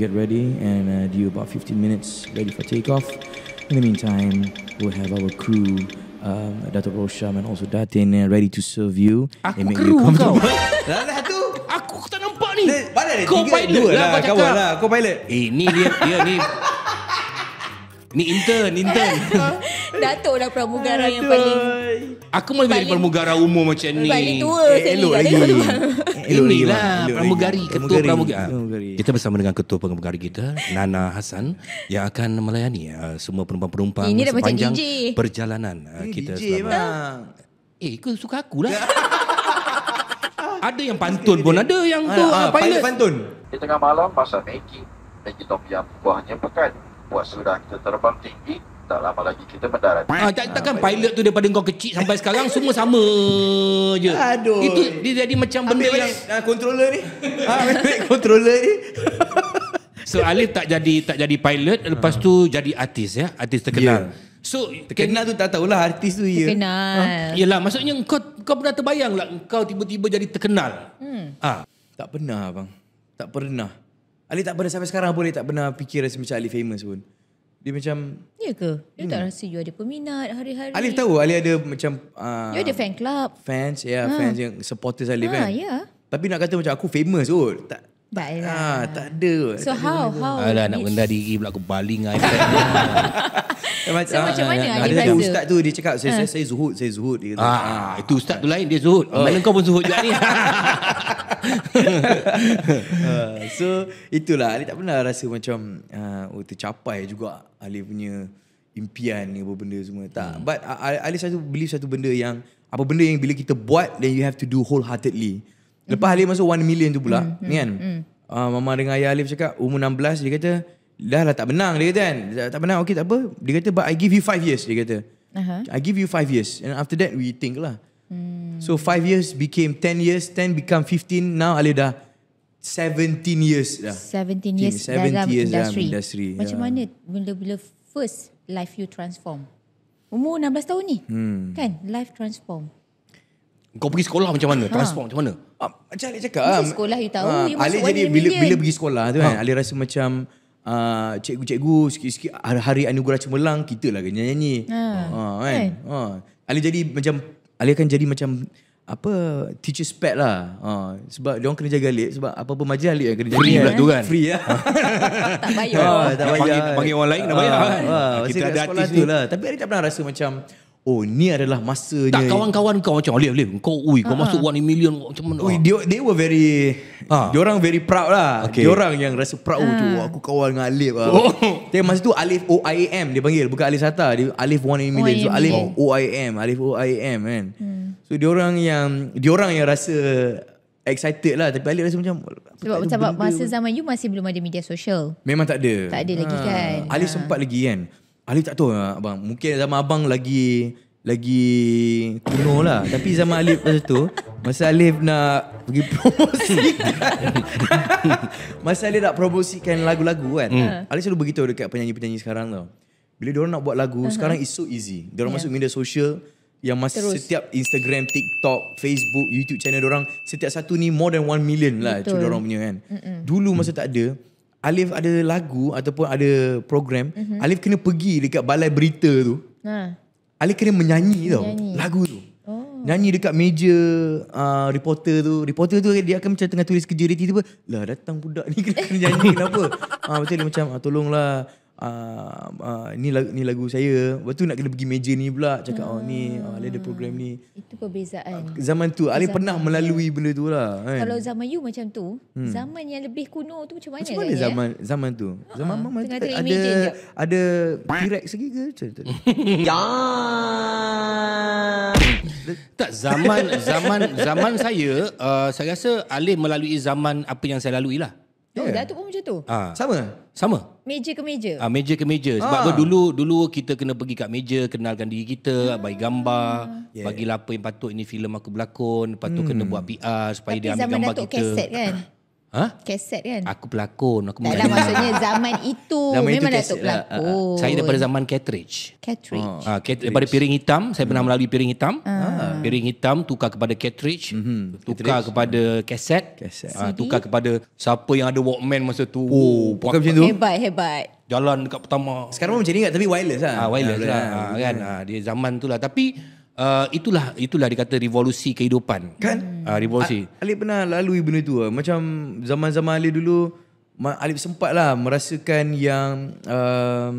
[SPEAKER 1] Get ready and uh, do about 15 minutes ready for take off. In the meantime, we'll have our crew um, Dato' Rosham and also Datin uh, ready to serve you. Aku make kru kau.
[SPEAKER 3] Lala [LAUGHS] tu.
[SPEAKER 1] Aku tak nampak ni. Mana ni? Kau tiga, pilot dua lah. lah kau cakap. Lah,
[SPEAKER 3] kau pilot. Eh ni dia, dia ni. ni intern, intern.
[SPEAKER 2] [LAUGHS] Dato' dah pramugara yang paling.
[SPEAKER 3] Aku mau jadi pramugara umum macam ni. Paling tua eh, sendiri. Elok lagi. [LAUGHS] Eh, elok Inilah lagi, elok pramugari, ketua pramugari. pramugari. Kita bersama dengan ketua pramugari kita, Nana Hasan yang akan melayani uh, semua penumpang-penumpang Ini sepanjang perjalanan
[SPEAKER 1] uh, eh, kita DJ selama.
[SPEAKER 3] Bang. Eh, kau suka aku lah. [LAUGHS] ada yang pantun pun, ada yang tu ah, ah, pilot. pilot. pantun. Di tengah malam, masa making, making Tom buahnya pekat. Buat sudah kita terbang tinggi, tak lama lagi kita mendarat. Lah. Ah, tak, takkan ah, pilot tu daripada kau kecil sampai sekarang semua sama je. Aduh. Itu dia jadi macam benda Ambil yang balik, ah, controller ni. Ha, ambil controller ni. so Alif tak jadi tak jadi pilot lepas tu jadi artis ya, artis terkenal. Yeah. So terkenal kan, tu tak tahulah artis tu ya. Terkenal. Ah, Yalah ha? maksudnya kau kau pernah terbayang lah kau tiba-tiba jadi terkenal.
[SPEAKER 1] Hmm. Ah, ha? tak pernah bang. Tak pernah. Ali tak pernah sampai sekarang pun tak pernah fikir rasa macam Ali famous pun. Dia macam
[SPEAKER 2] Ya ke? dia hmm. tak rasa you ada peminat hari-hari? Alif tahu Alif
[SPEAKER 1] ada macam uh, You ada fan club Fans Ya yeah, ha. fans yang supporters Alif ha, kan Ya yeah. Tapi nak kata macam aku famous kot tak, Baiklah. Ah, tak ada. So tak how
[SPEAKER 2] ada how? Alah nak
[SPEAKER 1] rendah
[SPEAKER 3] diri pula aku baling ah. iPad. [LAUGHS]
[SPEAKER 1] macam mana ah, ah, ada rasa? ustaz tu dia cakap saya, ah. saya, saya zuhud, saya zuhud dia Ah, ah,
[SPEAKER 3] itu ustaz tu lain dia zuhud. Oh. Mana kau pun zuhud juga ni. [LAUGHS]
[SPEAKER 1] [LAUGHS] Ah, so itulah Ali tak pernah rasa macam uh, oh, tercapai juga Ali punya impian ni apa benda semua tak hmm. but uh, Ali satu believe satu benda yang apa benda yang bila kita buat then you have to do wholeheartedly Lepas mm Alif masuk 1 million tu pula mm Ni hmm, kan mm. uh, Mama dengan ayah Alif cakap Umur 16 dia kata Dah lah tak benang, dia kata kan Tak benang, okay, tak apa Dia kata but I give you 5 years dia kata uh-huh. I give you 5 years And after that we think lah mm. So 5 years became 10 years 10 become 15 Now Alif dah 17 years dah
[SPEAKER 2] 17 years Team, dalam years dalam industry. Ya. Macam yeah. mana bila-bila first life you transform Umur 16 tahun ni hmm. Kan life transform
[SPEAKER 3] kau pergi sekolah macam mana? Ha. macam mana? Ah,
[SPEAKER 1] macam
[SPEAKER 2] Alik cakap. Macam ah, sekolah you tahu. Ha. Ah, Alik jadi bila, bila pergi
[SPEAKER 1] sekolah tu ha. kan. Alik rasa macam uh, cikgu-cikgu sikit-sikit hari-hari anugerah cemerlang kita lah kena nyanyi. Ha. Ha, kan? kan? Ha. Alik jadi macam Alik akan jadi macam apa teacher's pet lah. Ha. Sebab dia orang kena jaga Alik. Sebab apa-apa majlis Alik yang kena jaga. Free pula tu kan. Free lah.
[SPEAKER 3] [LAUGHS] tak bayar. Ha, tak bayar. Panggil, panggil orang lain nak bayar ha. kan. Ha. Kita ada artis tu lah. Tapi
[SPEAKER 1] Alik tak pernah rasa macam
[SPEAKER 3] Oh ni adalah masanya Tak kawan-kawan kau macam Alif Alif Kau ui kau ah. masuk one million macam mana ui, they,
[SPEAKER 1] they were very ha. Diorang very proud lah okay. Diorang yang rasa proud tu oh, ah. Aku kawan dengan Alif lah oh. [LAUGHS] Tapi masa tu Alif OIM dia panggil Bukan Alif Sata dia, Alif one in million oh, So Alif OIM oh. Alif OIM kan hmm. So dia orang yang dia orang yang rasa Excited lah Tapi Alif rasa macam
[SPEAKER 2] Sebab, sebab masa zaman you Masih belum ada media sosial
[SPEAKER 1] Memang tak ada Tak ada lagi kan Alif sempat lagi kan Ali tak tahu eh, abang. Mungkin zaman abang lagi lagi kuno lah. Tapi zaman Ali masa tu, masa Ali nak pergi [LAUGHS] promosi. [LAUGHS] masa Ali nak promosikan lagu-lagu kan. Hmm. Alif selalu begitu, dekat penyanyi-penyanyi sekarang tau. Bila diorang nak buat lagu, uh-huh. sekarang it's so easy. Diorang yeah. masuk media sosial, yang masih setiap Instagram, TikTok, Facebook, YouTube channel diorang, setiap satu ni more than 1 million lah. Itu diorang punya kan. Mm-mm. Dulu masa hmm. tak ada, Alif ada lagu ataupun ada program, mm-hmm. Alif kena pergi dekat balai berita tu. Ha. Alif kena menyanyi tau nyanyi. lagu tu. Oh. Nyanyi dekat meja uh, reporter tu. Reporter tu dia akan macam tengah tulis kerja dia tiba-tiba, lah datang budak ni kena, kena nyanyi kenapa? ha, [LAUGHS] ah, macam dia macam ah, tolonglah Ah, ah, ni lagu ni lagu saya. Lepas tu nak kena pergi meja ni pula cakap hmm. oh ni ada ah. program ni.
[SPEAKER 2] Itu perbezaan. Uh, zaman tu Ali pernah melalui
[SPEAKER 1] ya. benda tu lah kan. Kalau
[SPEAKER 2] zaman you macam tu, hmm. zaman yang lebih kuno tu macam mana? Macam mana katanya? zaman
[SPEAKER 1] zaman tu? Zaman uh-huh. mama tu, ada
[SPEAKER 3] ada T-Rex lagi ke? [LAUGHS] Ya. Tak zaman zaman zaman saya uh, saya rasa Ali melalui zaman apa yang saya lalui lah.
[SPEAKER 2] Yeah. Datuk pun macam tu.
[SPEAKER 3] Ha. Sama. Sama.
[SPEAKER 2] Meja ke meja.
[SPEAKER 3] Ah ha, meja ke meja. Sebab ha. dulu dulu kita kena pergi kat meja kenalkan diri kita, hmm. bagi gambar, yeah. bagi apa yang patut ini filem aku berlakon, patut hmm. kena buat PR supaya Tapi dia ambil zaman gambar Datuk kita. Kaset, kan? [COUGHS] Ha?
[SPEAKER 2] Kaset kan?
[SPEAKER 3] Aku pelakon. Aku tak lah [LAUGHS]
[SPEAKER 2] maksudnya zaman itu. Zaman memang Datuk pelakon. Uh, ah, uh, ah, ah. saya daripada zaman cartridge. Cartridge.
[SPEAKER 3] Uh, oh. uh, Daripada piring hitam. Saya pernah hmm. melalui piring hitam. Uh. Piring hitam tukar kepada cartridge. Mm-hmm. Hmm. Tukar cartridge. kepada kaset. kaset. Uh, tukar kepada siapa yang ada walkman masa tu. Oh, Bukan macam tu?
[SPEAKER 2] Hebat,
[SPEAKER 1] hebat.
[SPEAKER 3] Jalan dekat pertama. Sekarang macam ni kat tapi wireless lah. Uh, wireless ya, lah. Ya, uh, kan? Uh, dia zaman tu lah. Tapi uh, itulah itulah dikata revolusi kehidupan kan uh, revolusi
[SPEAKER 1] A- Alif pernah lalui benda tu macam zaman-zaman Alif dulu Alif sempatlah merasakan yang um,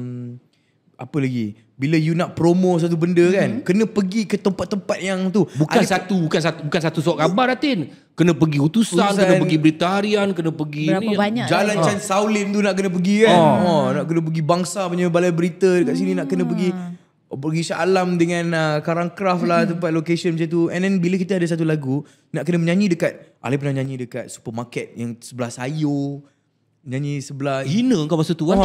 [SPEAKER 1] apa lagi bila you nak promo satu benda kan, hmm
[SPEAKER 3] kan kena pergi ke tempat-tempat yang tu bukan Alip, satu bukan satu bukan satu surat khabar Ratin kena pergi utusan kena pergi berita harian kena pergi ni jalan Chan ha. tu nak kena pergi kan ha. Ha.
[SPEAKER 1] nak kena pergi bangsa punya balai berita dekat sini nak kena pergi ah pergi alam dengan uh, karang craft lah tempat lokasi macam tu and then bila kita ada satu lagu nak kena menyanyi dekat Ali pernah nyanyi dekat supermarket yang sebelah sayur nyanyi sebelah hina kau masa tu kan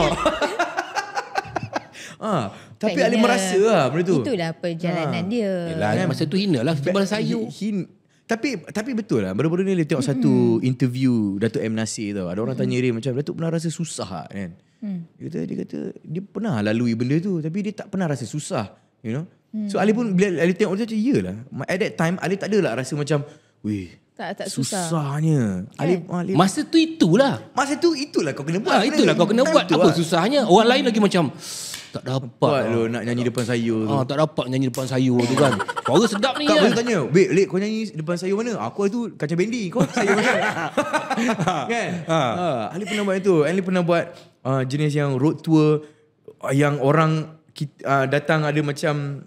[SPEAKER 1] [LAUGHS] ah tapi Ali merasa lah benda tu itulah perjalanan ha. dia Yalah, masa tu hina lah sebelah sayur hina tapi tapi betul lah Baru-baru ni dia tengok mm. satu interview Datuk M. Nasir tau Ada orang tanya dia macam Datuk pernah rasa susah kan mm. dia, kata, dia kata Dia pernah lalui benda tu Tapi dia tak pernah rasa susah You know mm. So Ali pun bila Ali tengok dia macam Yelah At that time Ali tak lah rasa macam Weh
[SPEAKER 2] tak, tak susah.
[SPEAKER 1] Susahnya. Kan? Ali, Alif, ah, alif. Masa
[SPEAKER 3] tu itulah.
[SPEAKER 1] Masa tu itulah kau kena buat. Ha, itulah kau kena buat. Apa lah. susahnya? Orang lain lagi
[SPEAKER 3] macam... Tak dapat lo lah. nak nyanyi depan saya tu. Ah, tak dapat nyanyi depan saya tu kan. Suara sedap ni. Kak boleh tanya, "Bek, Lek kau nyanyi depan saya mana?" Aku tu kacang bendi kau
[SPEAKER 1] saya mana? [LAUGHS] kan? Ha. Ali pernah buat itu. Ali pernah buat ah, jenis yang road tour yang orang uh, datang ada macam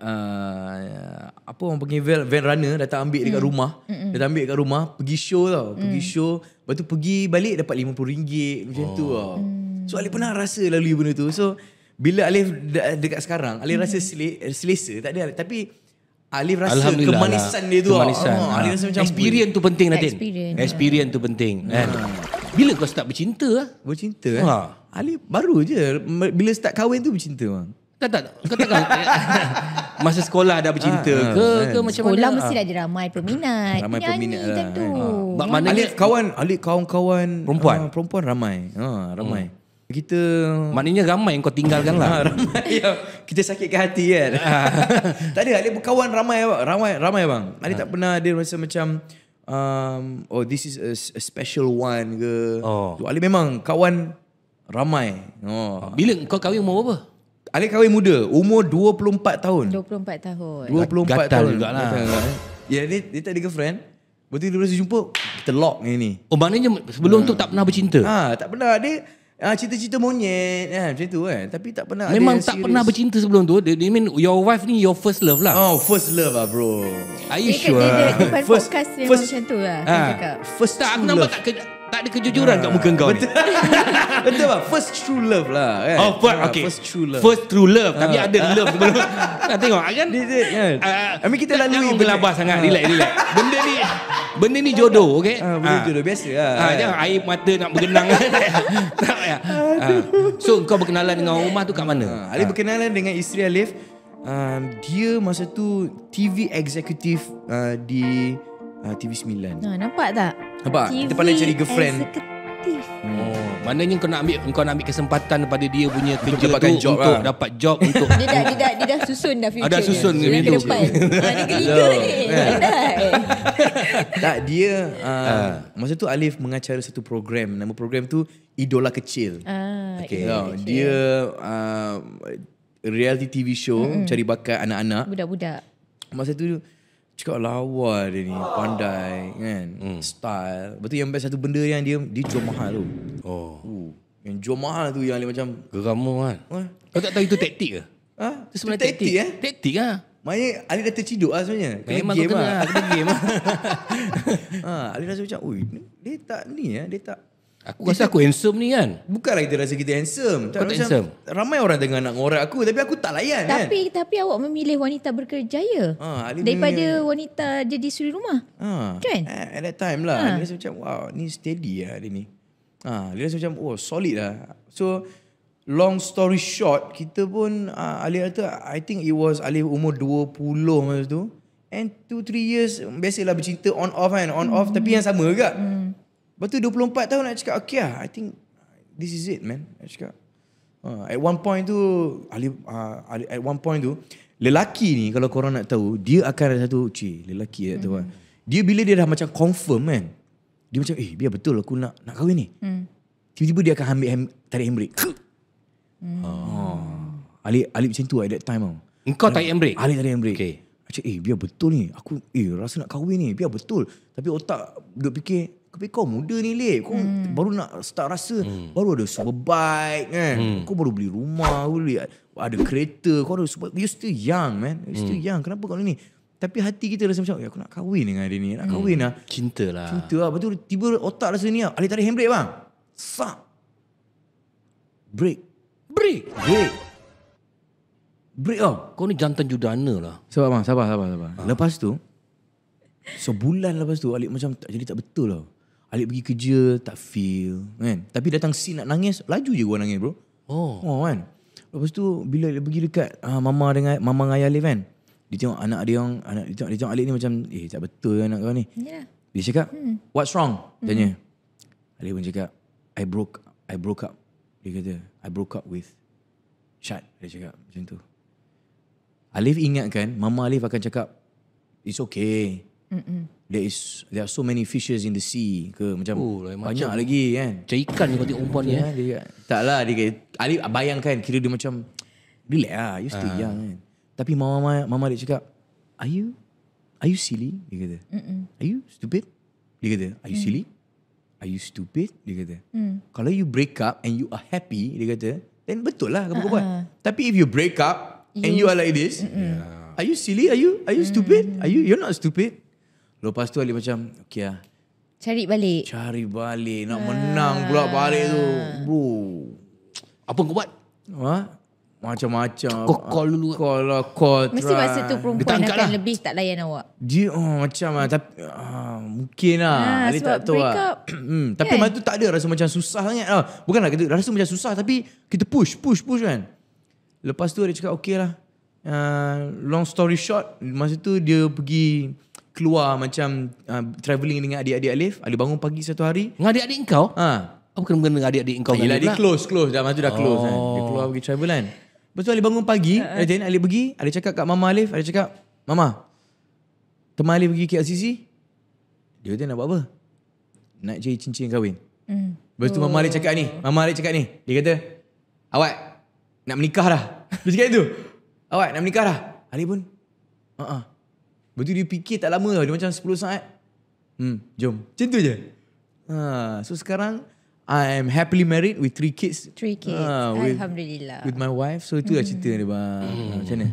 [SPEAKER 1] Uh, apa orang panggil van runner datang ambil dekat mm. rumah Mm-mm. datang ambil dekat rumah pergi show tau pergi hmm. show lepas tu pergi balik dapat RM50 macam tu oh. tau mm. So Alif pernah rasa lalui benda tu. So bila Alif dekat sekarang, Alif hmm. rasa selesa, tak ada tapi Alif rasa lah. kemanisan lah. dia tu. Kemanisan. Oh, Alif rasa ah. macam experience tu penting Nadin. Experience. Experience tu penting.
[SPEAKER 3] Ha. Bila kau start bercinta ah? Bercinta eh? ha. eh?
[SPEAKER 1] Alif baru je bila start kahwin tu bercinta bang.
[SPEAKER 3] Kata. tak, kau tak
[SPEAKER 1] [LAUGHS] Masa sekolah dah bercinta ha, ke, ha, ke, macam sekolah mana? Sekolah mesti
[SPEAKER 2] ada ramai peminat. Ramai Nyanyi peminat lah. Ha. Ha.
[SPEAKER 1] Mana Alif kawan, Alif kawan-kawan perempuan. Uh, perempuan ramai. Ha, ramai. Hmm kita maknanya ramai yang kau tinggalkan lah [LAUGHS] ah, ramai yang kita sakitkan hati kan ah. [LAUGHS] tak ada ada berkawan ramai abang. ramai ramai bang ada tak ah. pernah ada rasa macam um, oh this is a, a special one ke oh. Ali memang kawan ramai oh. bila kau kahwin umur berapa Ali kahwin muda umur 24 tahun
[SPEAKER 2] 24 tahun 24 Gatal
[SPEAKER 1] tahun jugalah eh? Ya, yeah, dia, dia tak ada girlfriend. Betul dia berasa
[SPEAKER 3] jumpa, kita lock ni ni. Oh, maknanya sebelum hmm. tu tak pernah bercinta? Ha, tak pernah. Dia,
[SPEAKER 1] Ah cerita-cerita monyet kan ah, macam tu kan. Tapi tak pernah Memang tak pernah
[SPEAKER 3] bercinta sebelum tu. They, mean your wife ni your first love lah. Oh, first love lah bro. Are you kan sure? Dia, dia, dia, dia, first
[SPEAKER 1] podcast first, memang macam
[SPEAKER 2] tu lah. Ah,
[SPEAKER 3] first tak, aku nampak tak tak ada kejujuran uh, kat muka kau betul. ni. [LAUGHS] betul bang, first true love lah kan. Oh, first, okay. first true love. First true love, uh, tapi ah. ada uh, love sebelum. Uh, [LAUGHS] nah, tengok kan. Is kan? Uh, I mean kita lalui. Jangan berlabar sangat, uh. relax, relax. Benda ni, benda ni jodoh, okay. Uh, benda ni jodoh, biasa lah. Uh, uh, jangan air mata nak bergenang. [LAUGHS] tak ya. So, kau berkenalan dengan rumah tu kat mana? Uh, Alif berkenalan dengan isteri Alif. Uh,
[SPEAKER 1] dia masa tu TV executive uh, di uh, TV9. Ha,
[SPEAKER 2] nampak tak? Nampak. TV kita pandai cari girlfriend. Executive.
[SPEAKER 3] Oh, maknanya kau nak ambil kau nak ambil kesempatan pada dia punya untuk kerja tu job untuk lah. dapat job [LAUGHS] untuk dia dah
[SPEAKER 2] dia dah, dia dah susun dah future. Ada ah,
[SPEAKER 3] susun dia. [LAUGHS] Ah, dia, ya. dia, dia ke depan. Ada [LAUGHS] ah,
[SPEAKER 1] Tak dia uh, ah. masa tu Alif mengacara satu program. Nama program tu Idola Kecil. Ah, okay. Idola kecil. Dia uh, reality TV show mm. cari bakat anak-anak. Budak-budak. Masa tu Cakap lawa dia ni ah. Pandai kan hmm. Style Betul yang best satu benda yang dia Dia jual mahal tu Oh uh, Yang jual mahal tu yang macam Geramu kan Kau eh? tak tahu itu taktik ke?
[SPEAKER 3] Ha? Itu sebenarnya taktik, taktik, eh?
[SPEAKER 1] taktik lah Maknanya Ali dah terciduk lah sebenarnya Kena Memang game kena lah, lah Kena game lah [LAUGHS] ha, Ali rasa macam Ui, Dia tak ni ya Dia tak Aku rasa
[SPEAKER 3] aku handsome ni kan Bukanlah kita
[SPEAKER 1] rasa kita handsome Kau tak handsome Ramai orang dengar nak ngorak aku Tapi aku tak layan kan?
[SPEAKER 2] tapi, kan Tapi awak memilih wanita berkerjaya
[SPEAKER 1] ha, Daripada ni...
[SPEAKER 2] wanita jadi suri rumah ha. Kan
[SPEAKER 1] At that time lah ha. Ah. Dia rasa macam wow Ni steady lah dia ni ha, Dia rasa macam oh solid lah So Long story short Kita pun uh, Alif kata I think it was Alif umur 20 masa tu And 2-3 years Biasalah bercinta on off kan On off hmm. tapi yang sama juga mm. Lepas tu 24 tahun nak cakap, okay lah, I think this is it man. Nak cakap. Uh, at one point tu, Ali, uh, Ali, at one point tu, lelaki ni kalau korang nak tahu, dia akan ada satu, cik, lelaki mm-hmm. Dia bila dia dah macam confirm kan, dia macam, eh biar betul aku nak nak kahwin ni. Mm. Tiba-tiba dia akan ambil hem, tarik handbrake. Mm. Ali, Ali macam tu at that time tau. Engkau tarik handbrake? Ali tarik handbrake. Okay. Macam, eh biar betul ni. Aku eh rasa nak kahwin ni. Biar betul. Tapi otak duduk fikir, tapi kau muda ni le, Kau hmm. baru nak start rasa. Hmm. Baru ada super bike kan. Hmm. Kau baru beli rumah. Kau beli, ada kereta. Kau ada super You still young man. You still hmm. young. Kenapa kau ni? Tapi hati kita rasa macam. Ya aku nak kahwin dengan dia ni. Nak hmm. kahwin hmm. lah. Cinta lah. Cinta lah. Lepas tu tiba otak rasa ni lah. Alih tarik handbrake bang. Sak. Break. Break. Break. Break lah. Oh. Kau ni jantan judana lah. Sabar bang. Sabar. Sabar. sabar. Ha. Lepas tu. Sebulan lepas tu alih macam tak, jadi tak betul tau. Lah. Alik pergi kerja tak feel kan. Tapi datang sini nak nangis, laju je gua nangis bro. Oh. Oh kan. Lepas tu bila dia pergi dekat uh, mama dengan mama dengan ayah Alif kan. Dia tengok anak dia yang anak dia tengok, dia tengok Alif ni macam eh tak betul kan anak kau ni. Yeah. Dia cakap, hmm. "What's wrong?" Hmm. tanya. Hmm. Alif pun cakap, "I broke I broke up." Dia kata, "I broke up with Syad." Dia cakap macam tu. Alif ingatkan mama Alif akan cakap, "It's okay." Mm-mm there is there are so many fishes in the sea ke macam oh, like banyak macam lagi kan macam ikan kau tengok perempuan ni eh dia, taklah dia Ali bayangkan kira dia macam relax lah you still uh. young kan tapi mama mama dia cakap are you are you silly dia kata Mm-mm. are you stupid dia kata are you mm. silly are you stupid dia kata mm. kalau you break up and you are happy dia kata then betul lah kamu uh-uh. buat ah. tapi if you break up and you are like this
[SPEAKER 3] yeah.
[SPEAKER 1] are you silly are you are you mm. stupid are you you're not stupid Lepas tu Ali macam Okay lah Cari balik Cari balik Nak ha. menang pula balik tu Bro Apa kau buat? Ha? Macam-macam Kau call dulu Call lah Call try. Mesti masa tu perempuan akan lah.
[SPEAKER 2] lebih tak layan awak
[SPEAKER 1] Dia oh, macam lah Tapi ah, Mungkin lah ha, Ali tak tahu lah [CLEARS THROAT] hmm, Tapi kan? masa tu tak ada rasa macam susah sangat lah Bukan lah kita rasa macam susah Tapi kita push Push push kan Lepas tu dia cakap okey lah uh, Long story short Masa tu dia pergi keluar macam uh, travelling dengan adik-adik Alif. Alif bangun pagi satu hari. Dengan adik-adik kau? Ha. Apa kena mengenai adik-adik kau? Yelah dia lah? close, close. Dah masa dah close. Oh. Kan. Dia oh. keluar pergi travel kan. Lepas tu Alif bangun pagi. Uh, uh. Alif pergi. Alif cakap kat Mama Alif. Alif cakap, Mama. Teman Alif pergi KLCC. Dia kata nak buat apa? Nak cari cincin kahwin. Hmm. Lepas tu oh. Mama Alif cakap ni. Oh. Mama Alif cakap ni. Dia kata, Awak nak menikah dah. Dia cakap itu. Awak nak menikah dah. Alif pun, uh-uh. Lepas tu dia fikir tak lama lah. Dia macam 10 saat. Hmm, jom. Macam tu je. Ha, so sekarang, I am happily married with three kids. Three kids. Ha, with, Alhamdulillah.
[SPEAKER 3] With my wife. So itulah cerita hmm. dia bang. Hmm. Macam mana?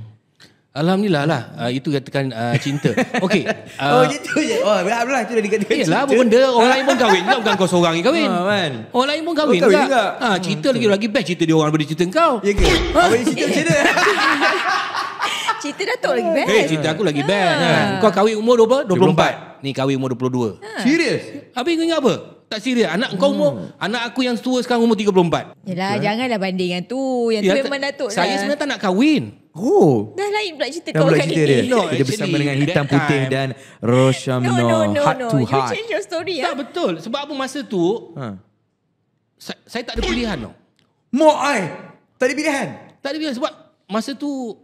[SPEAKER 3] Alhamdulillah lah. Uh, itu katakan uh, cinta. Okay. Uh, [LAUGHS] ah, oh, gitu
[SPEAKER 1] je. Oh, Alhamdulillah. Itu dah dikatakan cinta. Yalah, apa benda. Orang lain pun kahwin.
[SPEAKER 3] Bukan kau seorang yang kahwin. Oh, man.
[SPEAKER 1] Orang lain pun kahwin. Oh, kahwin juga.
[SPEAKER 3] Ha, cerita hmm, lagi-lagi. Best cerita dia orang daripada cerita kau. Ya ke?
[SPEAKER 2] [LAUGHS] Apa yang cerita macam mana? [LAUGHS] cerita Datuk lagi best. Hey, eh, cerita aku
[SPEAKER 3] lagi best. Ha. Ah. Kan? Ha. Kau kahwin umur berapa? 24. 24. Ni kahwin umur 22. Ha. Ah. Serius? Habis kau ingat apa? Tak serius. Anak hmm. kau umur, hmm. anak aku yang tua sekarang umur 34. Yalah,
[SPEAKER 2] okay. janganlah banding yang tu. Yang ya, tu memang Datuk saya lah. sebenarnya
[SPEAKER 3] tak nak kahwin. Oh.
[SPEAKER 2] Dah lain pula cerita dah kau
[SPEAKER 3] kali ni. Dia, no, dia bersama dengan hitam putih time. dan Roshamno. No, no, no, heart no. to heart. You change your story. Tak ha? betul. Sebab apa masa tu, ha. saya, saya tak ada pilihan. No. Mok ai. Tak ada pilihan? Tak ada pilihan sebab masa tu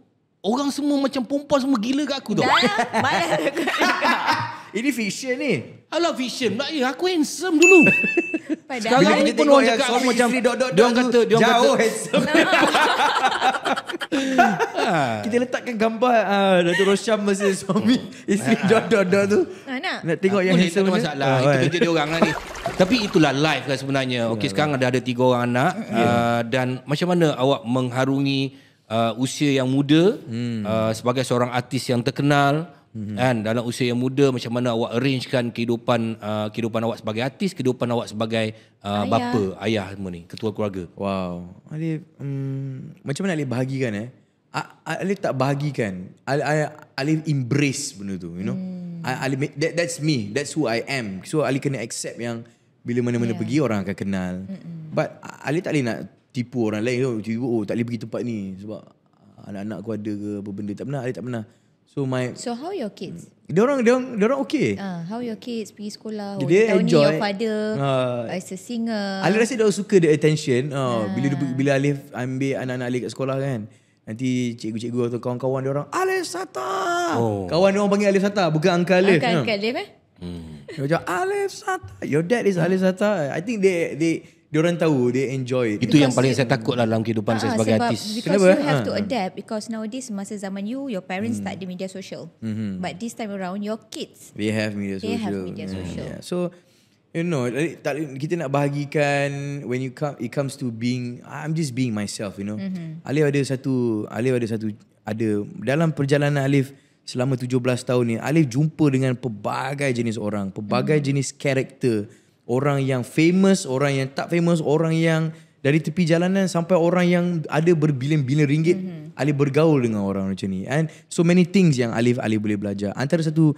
[SPEAKER 3] Orang semua macam perempuan
[SPEAKER 1] semua gila kat aku tu. Dah, malas [LAUGHS] Ini fiction ni. Alah fiction.
[SPEAKER 3] Nak ya, eh, aku handsome dulu. Sekarang ni pun orang cakap aku macam dia kata dia kata jauh
[SPEAKER 1] handsome. [LAUGHS] kita letakkan gambar uh, ah,
[SPEAKER 3] Dato' Rosham versus suami isteri dot [LAUGHS] dot tu.
[SPEAKER 1] Ah, nak, tengok yang handsome ni. Masalah. Ah, Itu kan? kerja dia
[SPEAKER 3] orang lah ni. Tapi itulah life kan sebenarnya. Okey ya. sekarang ada ada tiga orang anak. Ya. Dan macam mana awak mengharungi uh, usia yang muda hmm. uh, sebagai seorang artis yang terkenal hmm. kan dalam usia yang muda macam mana awak arrangekan kehidupan uh, kehidupan awak sebagai artis kehidupan awak sebagai uh, ayah. bapa ayah semua ni ketua keluarga wow
[SPEAKER 1] Ali um, hmm, macam mana Ali bahagikan eh Ali tak bahagikan Ali alif embrace benda tu you know hmm. alif that, that's me that's who i am so Ali kena accept yang bila mana-mana yeah. pergi orang akan kenal Mm-mm. but Ali tak boleh nak tipu orang lain tu oh, tipu oh tak boleh pergi tempat ni sebab ah, anak-anak aku ada ke apa benda tak pernah ada tak pernah so my so
[SPEAKER 2] how your kids
[SPEAKER 1] dia orang dia orang dia orang okey ah
[SPEAKER 2] uh, how your kids pergi sekolah dia oh, tahun enjoy your father uh, as a singer Alif
[SPEAKER 1] rasa dia suka the attention uh, uh. bila bila Alif ambil anak-anak Alif kat sekolah kan Nanti cikgu-cikgu atau kawan-kawan dia orang
[SPEAKER 2] Alif Sata.
[SPEAKER 1] Oh. Kawan dia orang panggil Alif Sata bukan angka Alif. Bukan Uncle hmm. Alif eh? Hmm. Dia Alif Sata. Your dad is hmm. Alif Sata. I think they they dia orang tahu dia enjoy Itu because yang paling saya
[SPEAKER 3] takut lah dalam kehidupan uh, saya ah, sebagai artis. Kenapa? Because you have ah? to adapt
[SPEAKER 2] because nowadays masa zaman you your parents mm. tak ada media sosial, Mm-hmm. But this time around your kids.
[SPEAKER 3] We have media sosial. They have media social. Yeah. Mm, yeah. So
[SPEAKER 1] you know kita nak bahagikan when you come it comes to being I'm just being myself you know. Mm-hmm. Alif ada satu Alif ada satu ada dalam perjalanan Alif selama 17 tahun ni Alif jumpa dengan pelbagai jenis orang, pelbagai mm-hmm. jenis karakter orang yang famous, orang yang tak famous, orang yang dari tepi jalanan sampai orang yang ada berbilion-bilion ringgit mm-hmm. Alif bergaul dengan orang macam ni and so many things yang Alif Alif boleh belajar antara satu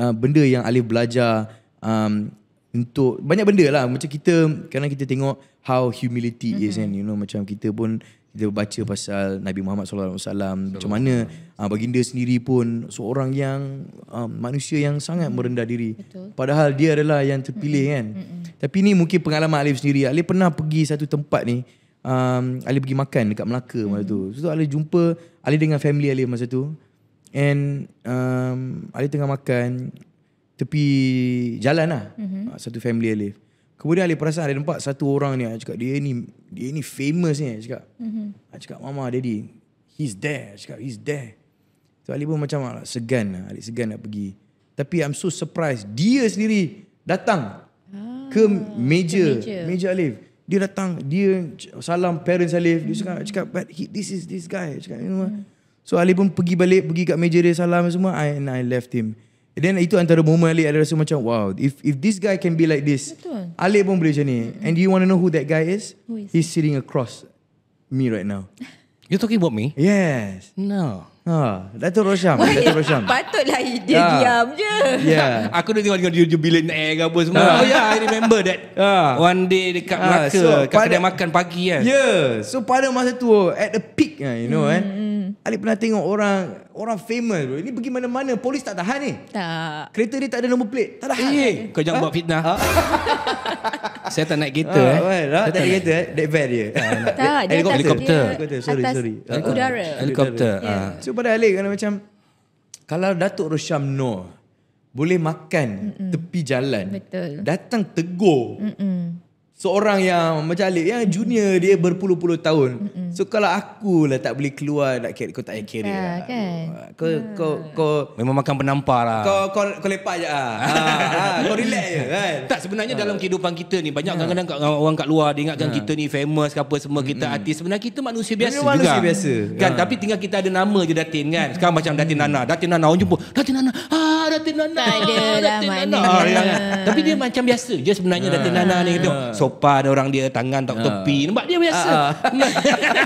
[SPEAKER 1] uh, benda yang Alif belajar um, untuk banyak benda lah macam kita kadang kita tengok how humility mm-hmm. is mhm. and you know macam kita pun kita baca pasal Nabi Muhammad SAW alaihi wasallam macam mana uh, baginda sendiri pun seorang yang um, manusia yang sangat hmm. merendah diri Betul. padahal dia adalah yang terpilih hmm. kan hmm. tapi ni mungkin pengalaman Alif sendiri Alif pernah pergi satu tempat ni um, Alif pergi makan dekat Melaka hmm. masa tu so, tu Alif jumpa Alif dengan family Alif masa tu and um, Alif tengah makan tepi jalan lah hmm ah, satu family Alif Kemudian Ali perasan ada nampak satu orang ni cakap dia ni dia ni famous ni cakap. Mm -hmm. cakap mama daddy he's there cakap he's there. So Ali pun macam lah, segan lah. Ali segan nak pergi. Tapi I'm so surprised dia sendiri datang ah, ke meja meja Ali. Dia datang dia salam parents Ali. dia cakap mm -hmm. cakap but he, this is this guy cakap you know. Mm -hmm. So Ali pun pergi balik pergi kat meja dia salam semua I, and I left him. Mm And then itu antara momen Ali ada rasa macam wow if if this guy can be like this Betul. Ali pun boleh macam ni mm-hmm. and do you want to know who that guy is, who is he's sitting across me right now [LAUGHS] You talking about me yes no Ha, Dato'
[SPEAKER 3] Rosham. Dato' ya, Rosham.
[SPEAKER 2] Patutlah dia ha. diam je. Yeah.
[SPEAKER 3] aku dah tengok dengan dia jubilin air ke apa semua. Ha. Oh yeah, I remember that. Ha. One day dekat ha, Melaka, ha. so, kat kedai makan pagi kan. Eh. Yeah.
[SPEAKER 1] So pada masa tu at the peak kan, you know eh. Mm. Ali pernah tengok orang orang famous bro. Ini pergi mana-mana polis tak tahan ni. Tak. Kereta dia tak ada nombor plate. Tak tahan. Eh, eh. kau jangan ha? buat
[SPEAKER 3] fitnah. Ha? [LAUGHS] Saya tak naik kereta oh, eh. Well, Saya tak naik kereta eh. That bad dia. Tak, ha, dia helikopter. Helikopter. Sorry, sorry. Helikopter. Helikopter. Ah. Ya.
[SPEAKER 1] So, kepada Alik kan macam kalau Datuk Rosham Noor boleh makan Mm-mm. tepi jalan. Betul. Datang tegur. Mm-mm. Seorang yang macam Alik yang junior dia berpuluh-puluh tahun. Mm-mm mm So kalau aku lah tak boleh keluar nak kau tak payah carry ya, lah. Kan? Ah, kau,
[SPEAKER 3] hmm. kau, kau, Memang makan penampar lah. Kau, kau, kau lepak je lah. ha, [LAUGHS] kau relax je kan. Tak sebenarnya dalam kehidupan kita ni banyak kadang-kadang yeah. orang kat luar dia ingatkan yeah. kita ni famous ke apa semua kita mm-hmm. artis. Sebenarnya kita manusia biasa manusia juga. Manusia biasa. Kan yeah. tapi tinggal kita ada nama je Datin kan. Sekarang macam Datin hmm Nana. Datin Nana orang jumpa. Datin Nana. ah, Datin Nana. Lah Datin Nana. Ah, Nana. Kan? Tapi dia macam biasa je sebenarnya yeah. Datin Nana ni. Yeah. Sopan orang dia tangan tak tepi. Nampak dia biasa. [LAUGHS]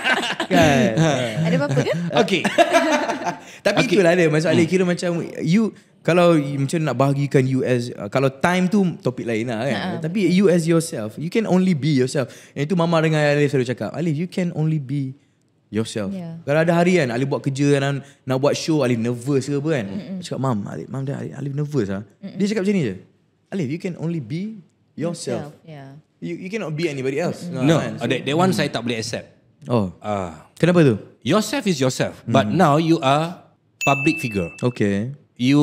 [SPEAKER 3] Kan? [LAUGHS] Ada apa-apa ke? Okay. [LAUGHS] Tapi okay. itulah
[SPEAKER 1] dia. Maksud Ali, hmm. kira macam you... Kalau macam nak bahagikan you as... Kalau time tu topik lain lah kan. Uh-huh. Tapi you as yourself. You can only be yourself. Yang itu Mama dengan Alif selalu cakap. Alif, you can only be yourself. Yeah. Kalau ada hari kan, Alif buat kerja kan. Nak, nak buat show, Alif nervous ke apa kan. Mm-mm. Cakap, Mam, Alif, dia Alif, Alif nervous lah. Mm-mm. Dia cakap macam ni je. Alif, you can only be yourself. yourself. Yeah. You, you cannot be anybody else. Mm-mm. No, no. Kan? So, that, that one mm. saya tak boleh accept.
[SPEAKER 3] Oh. Ah. Uh, Kenapa tu? Yourself is yourself, mm. but hmm. now you are public figure. Okay. You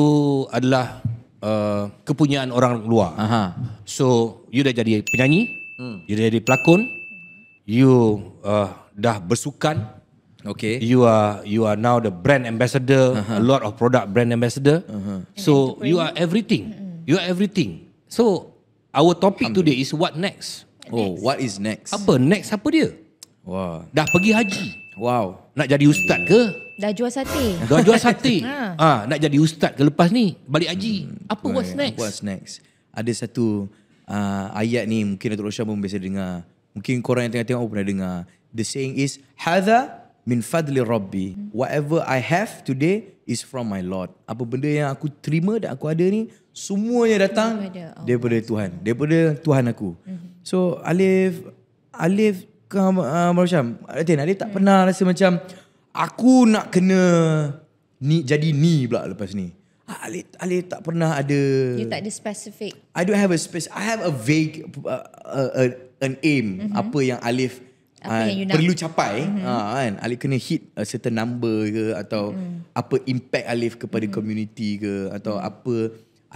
[SPEAKER 3] adalah uh, kepunyaan orang luar. Aha. So you dah jadi penyanyi, mm. you dah jadi pelakon, you uh, dah bersukan. Okay. You are you are now the brand ambassador, uh-huh. a lot of product brand ambassador. Uh-huh. So you are everything. Mm-hmm. You are everything. So our topic today is what next? Oh, next. what is next? Apa next apa dia? Wah. Dah pergi haji. Wow. Nak jadi ustaz ke?
[SPEAKER 2] Dah jual sate. [LAUGHS] Dah jual sate. ha.
[SPEAKER 3] ha. nak jadi ustaz ke lepas ni? Balik haji. Hmm. Apa what's next? What's next? Ada satu
[SPEAKER 1] uh, ayat ni mungkin Dr. Rosha pun biasa dengar. Mungkin korang yang tengah tengok pun pernah dengar. The saying is, Hadha min fadli rabbi. Whatever I have today is from my Lord. Apa benda yang aku terima dan aku ada ni, semuanya datang daripada, Tuhan. Daripada Tuhan aku. Mhm. So, Alif, Alif kau uh, macam Adin tak hmm. pernah rasa macam aku nak kena ni jadi ni pula lepas ni Ali ah, Ali tak pernah ada You tak
[SPEAKER 2] ada specific
[SPEAKER 1] I don't have a specific I have a vague uh, uh, an aim mm-hmm. apa yang Alif apa uh, yang ah, you perlu nak. capai mm-hmm. uh, kan Alif kena hit a certain number ke atau mm-hmm. apa impact Alif kepada mm-hmm. community ke atau mhm. apa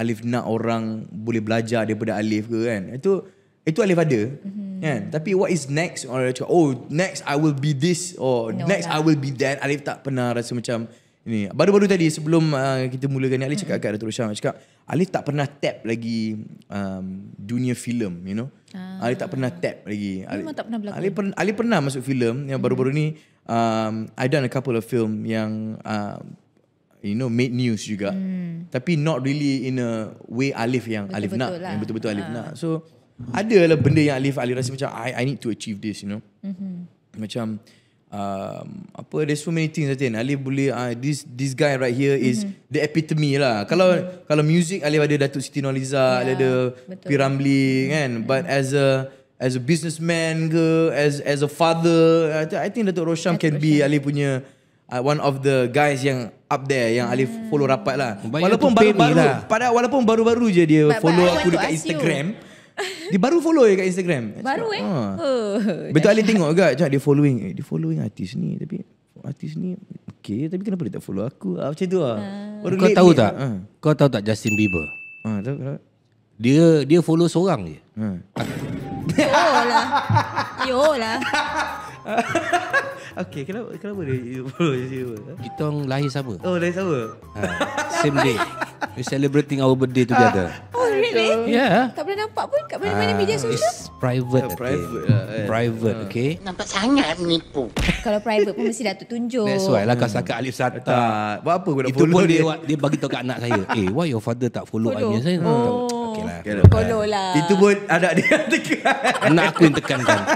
[SPEAKER 1] Alif nak orang boleh belajar daripada Alif ke kan itu itu alif ada mm-hmm. kan tapi what is next orang cakap? oh next i will be this or no, next lah. i will be that alif tak pernah rasa macam ni. baru-baru tadi sebelum uh, kita mulakan ni alif mm-hmm. cakap mhm. kat Dr. Syam cakap alif tak pernah tap lagi um, dunia filem you know ah. alif tak pernah tap lagi alif tak pernah berlakon alif, per, alif pernah masuk filem yang mm-hmm. baru-baru ni um i done a couple of film yang uh, You know, made news juga. Hmm. Tapi not really in a way Alif yang betul-betul Alif nak. Lah. Yang betul-betul Alif ah. nak. So, ada lah benda yang Alif Ali rasa macam I, I need to achieve this you know mm-hmm. macam um, apa there's so many things I Alif boleh uh, this this guy right here is mm-hmm. the epitome lah kalau mm-hmm. kalau music Alif ada Datuk Siti Nurhaliza yeah, ada Piramli kan yeah. Mm-hmm. but as a as a businessman ke as as a father I, th- I think Datuk Rosham can Roshan. be Alif punya uh, one of the guys yang up there yang Alif follow rapat lah. Walaupun baru-baru, lah. pada walaupun baru-baru je dia but, follow aku dekat Instagram. You. [LAUGHS] dia baru follow eh kat Instagram. Baru eh. Ha.
[SPEAKER 2] Oh, Betul Ali tengok
[SPEAKER 1] juga cakap dia following. Eh, dia following artis ni tapi artis ni
[SPEAKER 3] okay. tapi kenapa dia tak follow aku? Ah, macam tu ah. Uh, kau tahu ni, tak? Uh. Kau tahu tak Justin Bieber? Ha, tahu tak? Dia dia follow seorang je. Ha. Uh.
[SPEAKER 2] Yolah. Yolah. [LAUGHS]
[SPEAKER 3] Okay, kenapa, kenapa dia follow siapa? Kita orang lahir sama. Oh, lahir sama? Ha, same day. We celebrating our birthday together. Ah.
[SPEAKER 2] Oh, really? Yeah. Ya. Tak boleh nampak pun kat mana-mana uh, media sosial? It's private.
[SPEAKER 3] Yeah, Okay. Uh, yeah. Private, uh. okay? Nampak sangat menipu.
[SPEAKER 2] Kalau private pun mesti dah tertunjuk. That's why
[SPEAKER 3] lah. Kalau sakit Alif Sata. Buat apa pun Itu pun dia, dia bagi tahu kat anak saya. [LAUGHS] Eh, hey, why your father tak follow Alif saya? Oh.
[SPEAKER 2] Okay lah. lah. Follow
[SPEAKER 3] lah. Itu pun anak dia yang tekan. Anak aku yang tekan kan. [LAUGHS]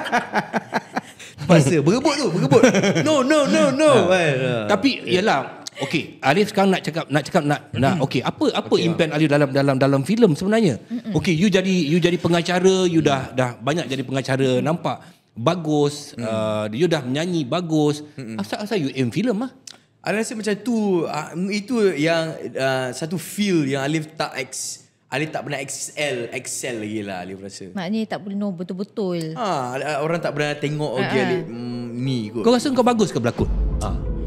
[SPEAKER 3] paksa [LAUGHS] Berebut tu Berebut No no no no [LAUGHS] ha. uh, Tapi Yelah Okay Ali sekarang nak cakap Nak cakap nak, nak Okay Apa apa okay, impact ah. Alif dalam Dalam dalam filem sebenarnya Okay you jadi You jadi pengacara You dah dah Banyak jadi pengacara Nampak Bagus hmm. uh, You dah menyanyi Bagus Asal-asal you aim filem ah Alif rasa macam tu uh, Itu
[SPEAKER 1] yang uh, Satu feel Yang Ali tak expect Ali tak pernah XL, XL lagi lah Ali rasa.
[SPEAKER 2] Maknanya tak boleh know betul-betul.
[SPEAKER 1] Ha, orang tak pernah tengok okay, ha, ha. Ali mm,
[SPEAKER 3] ni kot. Kau rasa kau bagus ke berlakon? Ha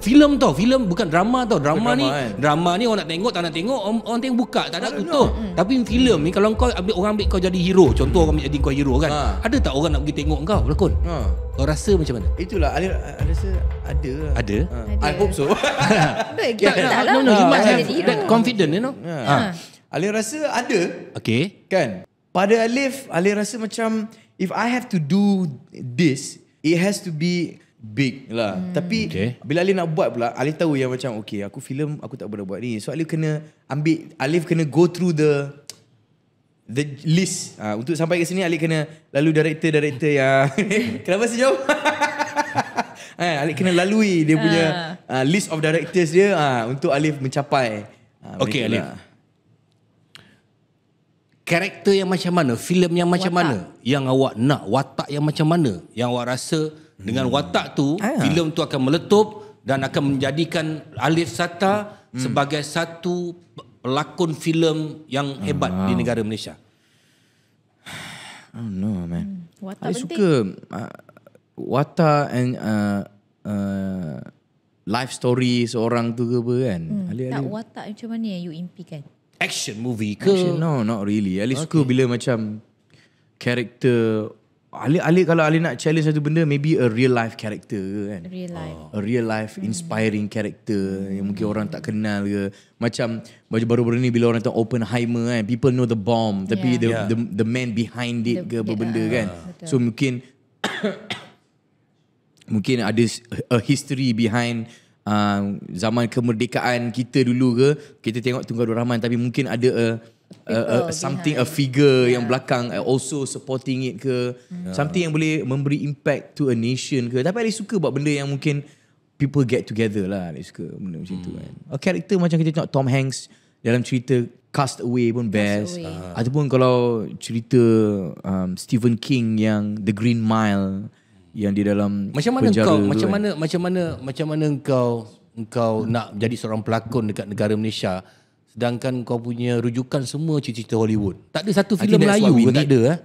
[SPEAKER 3] filem tau filem bukan drama tau drama, drama ni kan? drama ni orang nak tengok tak nak tengok orang, orang tengok buka tak ada tutup lah. hmm. tapi filem hmm. ni kalau kau ambil orang ambil kau jadi hero contoh hmm. orang jadi kau hero kan ha. ada tak orang nak pergi tengok kau berlakon ha. kau rasa macam mana
[SPEAKER 1] itulah ada rasa ada lah. ada, ha. ada. i hope so yeah,
[SPEAKER 3] [LAUGHS] tak, tak, tak, no no you must have that confident you know ha.
[SPEAKER 1] ha. rasa ada Okay Kan Pada Alif Alif rasa macam If I have to do This It has to be big lah. Hmm. Tapi okay. bila Alif nak buat pula, Alif tahu yang macam okay, aku filem aku tak boleh buat ni. So Alif kena ambil Alif kena go through the the list. Ha, untuk sampai ke sini Alif kena lalu director-director yang [LAUGHS] kenapa senyum? [LAUGHS] ha, Alif kena lalui dia punya ha. uh, list of
[SPEAKER 3] directors dia ha, untuk Alif mencapai. Ha, okay Alif. Lah. Karakter yang macam mana? filem yang macam watak. mana? Yang awak nak? Watak yang macam mana? Yang awak rasa dengan hmm. watak tu hmm. filem tu akan meletup dan akan menjadikan Alif Sata hmm. sebagai satu pelakon filem yang hebat hmm. di ah. negara Malaysia.
[SPEAKER 1] Oh no man. Hmm. Watak I suka uh, watak and uh, uh, life story seorang tu ke apa kan. Hmm.
[SPEAKER 2] Alif, tak Alif. watak macam mana yang you impikan?
[SPEAKER 1] Action movie ke? Action, no, not really. Alif okay. suka bila macam karakter Ali, Ali kalau Ali nak challenge satu benda maybe a real life character ke kan real oh. life. Oh. a real life hmm. inspiring mm. character mm. yang mungkin orang tak kenal ke macam baru-baru ni bila orang tengok Oppenheimer kan people know the bomb yeah. tapi the, yeah. the the man behind it the, ke apa benda uh, kan uh. so mungkin [COUGHS] mungkin ada a history behind uh, zaman kemerdekaan kita dulu ke kita tengok Tunku Abdul Rahman tapi mungkin ada a a, a, something behind. a figure yeah. yang belakang eh, also supporting it ke yeah. something yang boleh memberi impact to a nation ke tapi dia suka buat benda yang mungkin people get together lah dia suka benda macam hmm. tu kan a character macam kita tengok Tom Hanks dalam cerita Cast Away pun best away. Uh. ataupun kalau cerita um, Stephen King yang The Green Mile yang di dalam macam mana penjara kau tu macam kan. mana
[SPEAKER 3] macam mana macam mana engkau engkau hmm. nak jadi seorang pelakon dekat negara Malaysia sedangkan kau punya rujukan semua cerita-cerita Hollywood. Tak ada satu filem Melayu pun tak ada eh.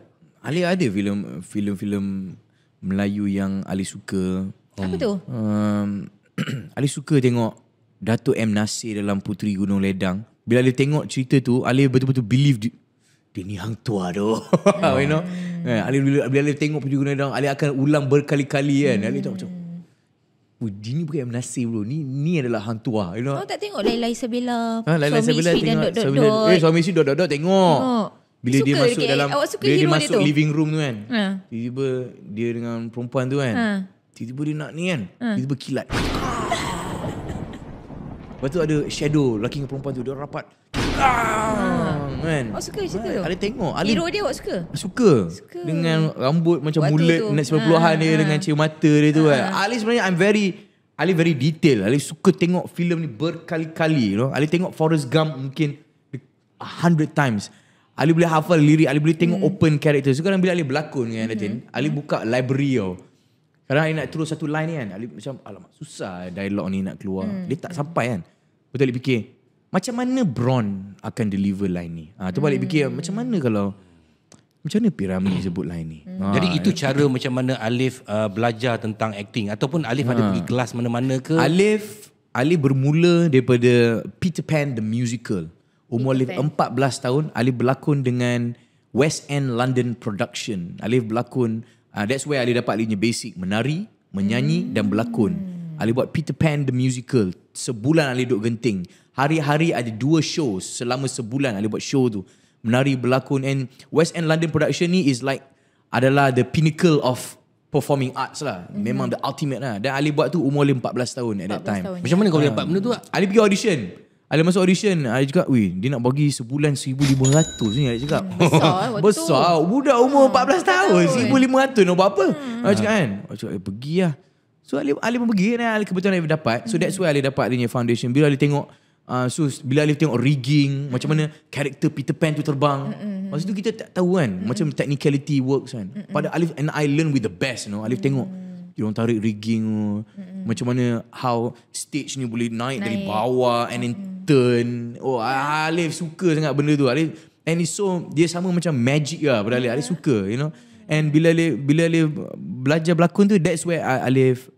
[SPEAKER 3] Ali ada filem filem-filem
[SPEAKER 1] Melayu yang Ali suka. Hmm. Apa tu? Um, [CLEARS THROAT] Ali suka tengok Dato' M. Nasir dalam Puteri Gunung Ledang. Bila dia tengok cerita tu, Ali betul-betul believe di, dia ni hang tua tu. [LAUGHS] you know? Hmm. Eh, Ali, bila, dia tengok Puteri Gunung Ledang, Ali akan ulang berkali-kali kan. Ali tengok macam, Oh, ini bukan menasih bro. Ni ni adalah hantu ah. You know? Oh, tak
[SPEAKER 2] tengok Lai Lai Sabila. Ha, Lai Lai Sabila tengok. Dot, dot, dot. Eh, suami
[SPEAKER 1] isteri dot dot dot tengok. Oh. Bila suka dia masuk dia, dalam awak bila dia masuk dia living room tu kan. Ha. Tiba-tiba dia dengan perempuan tu kan. Ha. Tiba-tiba dia nak ni kan. Ha. Tiba-tiba kilat. [LAUGHS] Lepas tu ada shadow lelaki dengan perempuan tu. Dia rapat. Ah. kan. Awak suka cerita tu? Ada tengok. Ali, Hero dia awak suka? suka? Suka. Dengan rambut macam Waktu mulut tu. next 90-an ha, ha. dia ah. dengan cium mata dia tu ha. kan. Ali sebenarnya I'm very Ali very detail. Ali suka tengok filem ni berkali-kali, you know. Ali tengok Forrest Gump mungkin a hundred times. Ali boleh hafal lirik, Ali boleh tengok hmm. open character. Sekarang bila Ali berlakon dengan hmm. Ali hmm. buka library tau. Oh. Kadang Ali nak terus satu line ni kan, Ali macam, alamak, susah eh, dialog ni nak keluar. Hmm. Dia tak sampai kan. Betul Ali fikir, macam mana Bron akan deliver line ni? Ah, tu balik fikir macam mana kalau macam mana Piramli sebut line ni? Hmm. Ah, Jadi itu ya.
[SPEAKER 3] cara macam mana Alif uh, belajar tentang acting ataupun Alif ah. ada pergi kelas mana-mana ke? Alif Alif bermula daripada Peter Pan the musical. Umur Alif 14 tahun, Alif
[SPEAKER 1] berlakon dengan West End London production. Alif berlakon, uh, that's where Alif dapat Alif punya basic menari, menyanyi hmm. dan berlakon. Hmm. Ali buat Peter Pan the musical. Sebulan Ali duduk genting. Hari-hari ada dua show selama sebulan Ali buat show tu. Menari berlakon and West End London production ni is like adalah the pinnacle of performing arts lah. hmm Memang the ultimate lah. Dan Ali buat tu umur 14 tahun at 14 that time. Tahun, Macam mana ya. kau boleh dapat benda tu? Ali pergi audition. Ali masuk audition. Ali cakap, weh, dia nak bagi sebulan 1,500 ni. Ali cakap. Hmm, besar eh, lah [LAUGHS] waktu Besar. Budak umur 14 ah, tahun. 1,500 eh. nak buat apa? Hmm. Ali cakap kan. Ali cakap, eh, pergi lah. So Ali, Ali pun pergi kan eh? Ali kebetulan Ali dapat So that's why Ali dapat Dia foundation Bila Ali tengok uh, So bila Ali tengok rigging mm-hmm. Macam mana Karakter Peter Pan tu terbang mm-hmm. Masa tu kita tak tahu kan mm-hmm. Macam technicality works kan mm-hmm. Pada Alif And I learn with the best you know. Alif mm-hmm. tengok Dia orang tarik rigging mm-hmm. Macam mana How stage ni boleh naik, naik. Dari bawah And then mm-hmm. turn Oh Ali suka sangat benda tu Ali And it's so Dia sama macam magic lah Pada Ali. yeah. Alif ya. suka you know And bila Alif, bila Alif belajar berlakon tu, that's where Alif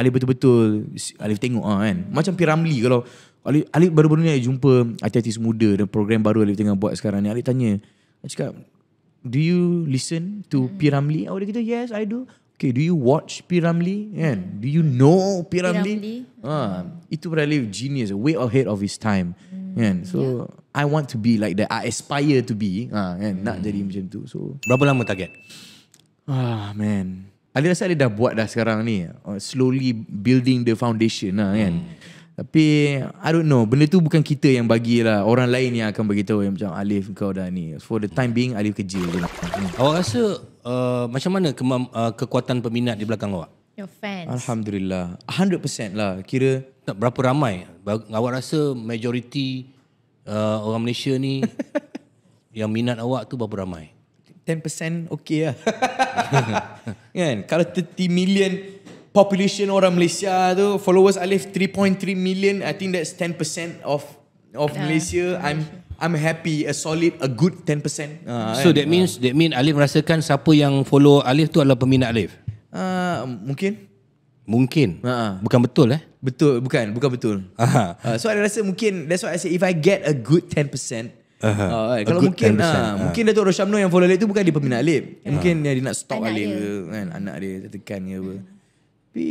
[SPEAKER 1] Alif betul-betul Alif tengok ah kan. Macam Piramli kalau Alif, Alif baru-baru ni jumpa artis-artis muda dan program baru Alif tengah buat sekarang ni. Alif tanya, Alif cakap, do you listen to hmm. Piramli? Oh, dia kata, yes, I do. Okay, do you watch Piramli? Kan? Do you know Piramli? Ha, ah, itu pun Alif genius. Way ahead of his time. Hmm, kan? So, yeah. I want to be like that. I aspire to be. Ha, ah, kan? Nak hmm. jadi macam tu. So,
[SPEAKER 3] Berapa lama target? Ah, man.
[SPEAKER 1] Ali rasa Ali dah buat dah sekarang ni oh, Slowly building the foundation lah kan hmm. Tapi I don't know Benda tu bukan kita yang bagi lah Orang lain yang akan beritahu yang Macam Alif kau dah
[SPEAKER 3] ni For the time being Alif kerja je Awak rasa uh, Macam mana ke- uh, kekuatan peminat di belakang awak? Your fans Alhamdulillah 100% lah Kira tak, Berapa ramai Awak rasa majority uh, Orang Malaysia ni [LAUGHS] Yang minat awak tu berapa ramai?
[SPEAKER 1] 10% okay lah.
[SPEAKER 3] [LAUGHS] kan?
[SPEAKER 1] Kalau 30 million population orang Malaysia tu, followers Alif 3.3 million, I think that's 10% of of nah. Malaysia. I'm I'm happy, a solid, a good 10%. Uh, ah, so kan?
[SPEAKER 3] that means that mean Alif rasakan siapa yang follow Alif tu adalah peminat Alif?
[SPEAKER 1] Uh, mungkin.
[SPEAKER 3] Mungkin. Uh-huh. Bukan betul eh? Betul, bukan. Bukan betul. Uh-huh. Uh, so
[SPEAKER 1] I rasa mungkin, that's why I say if I get a good 10%, Uh-huh. Uh, kalau mungkin uh, uh. mungkin Dato' Roshamno yang follow Alip tu bukan dia peminat Alip. Yeah. Mungkin uh. dia nak stalk Alip ke kan anak dia tertekan ke apa. Tapi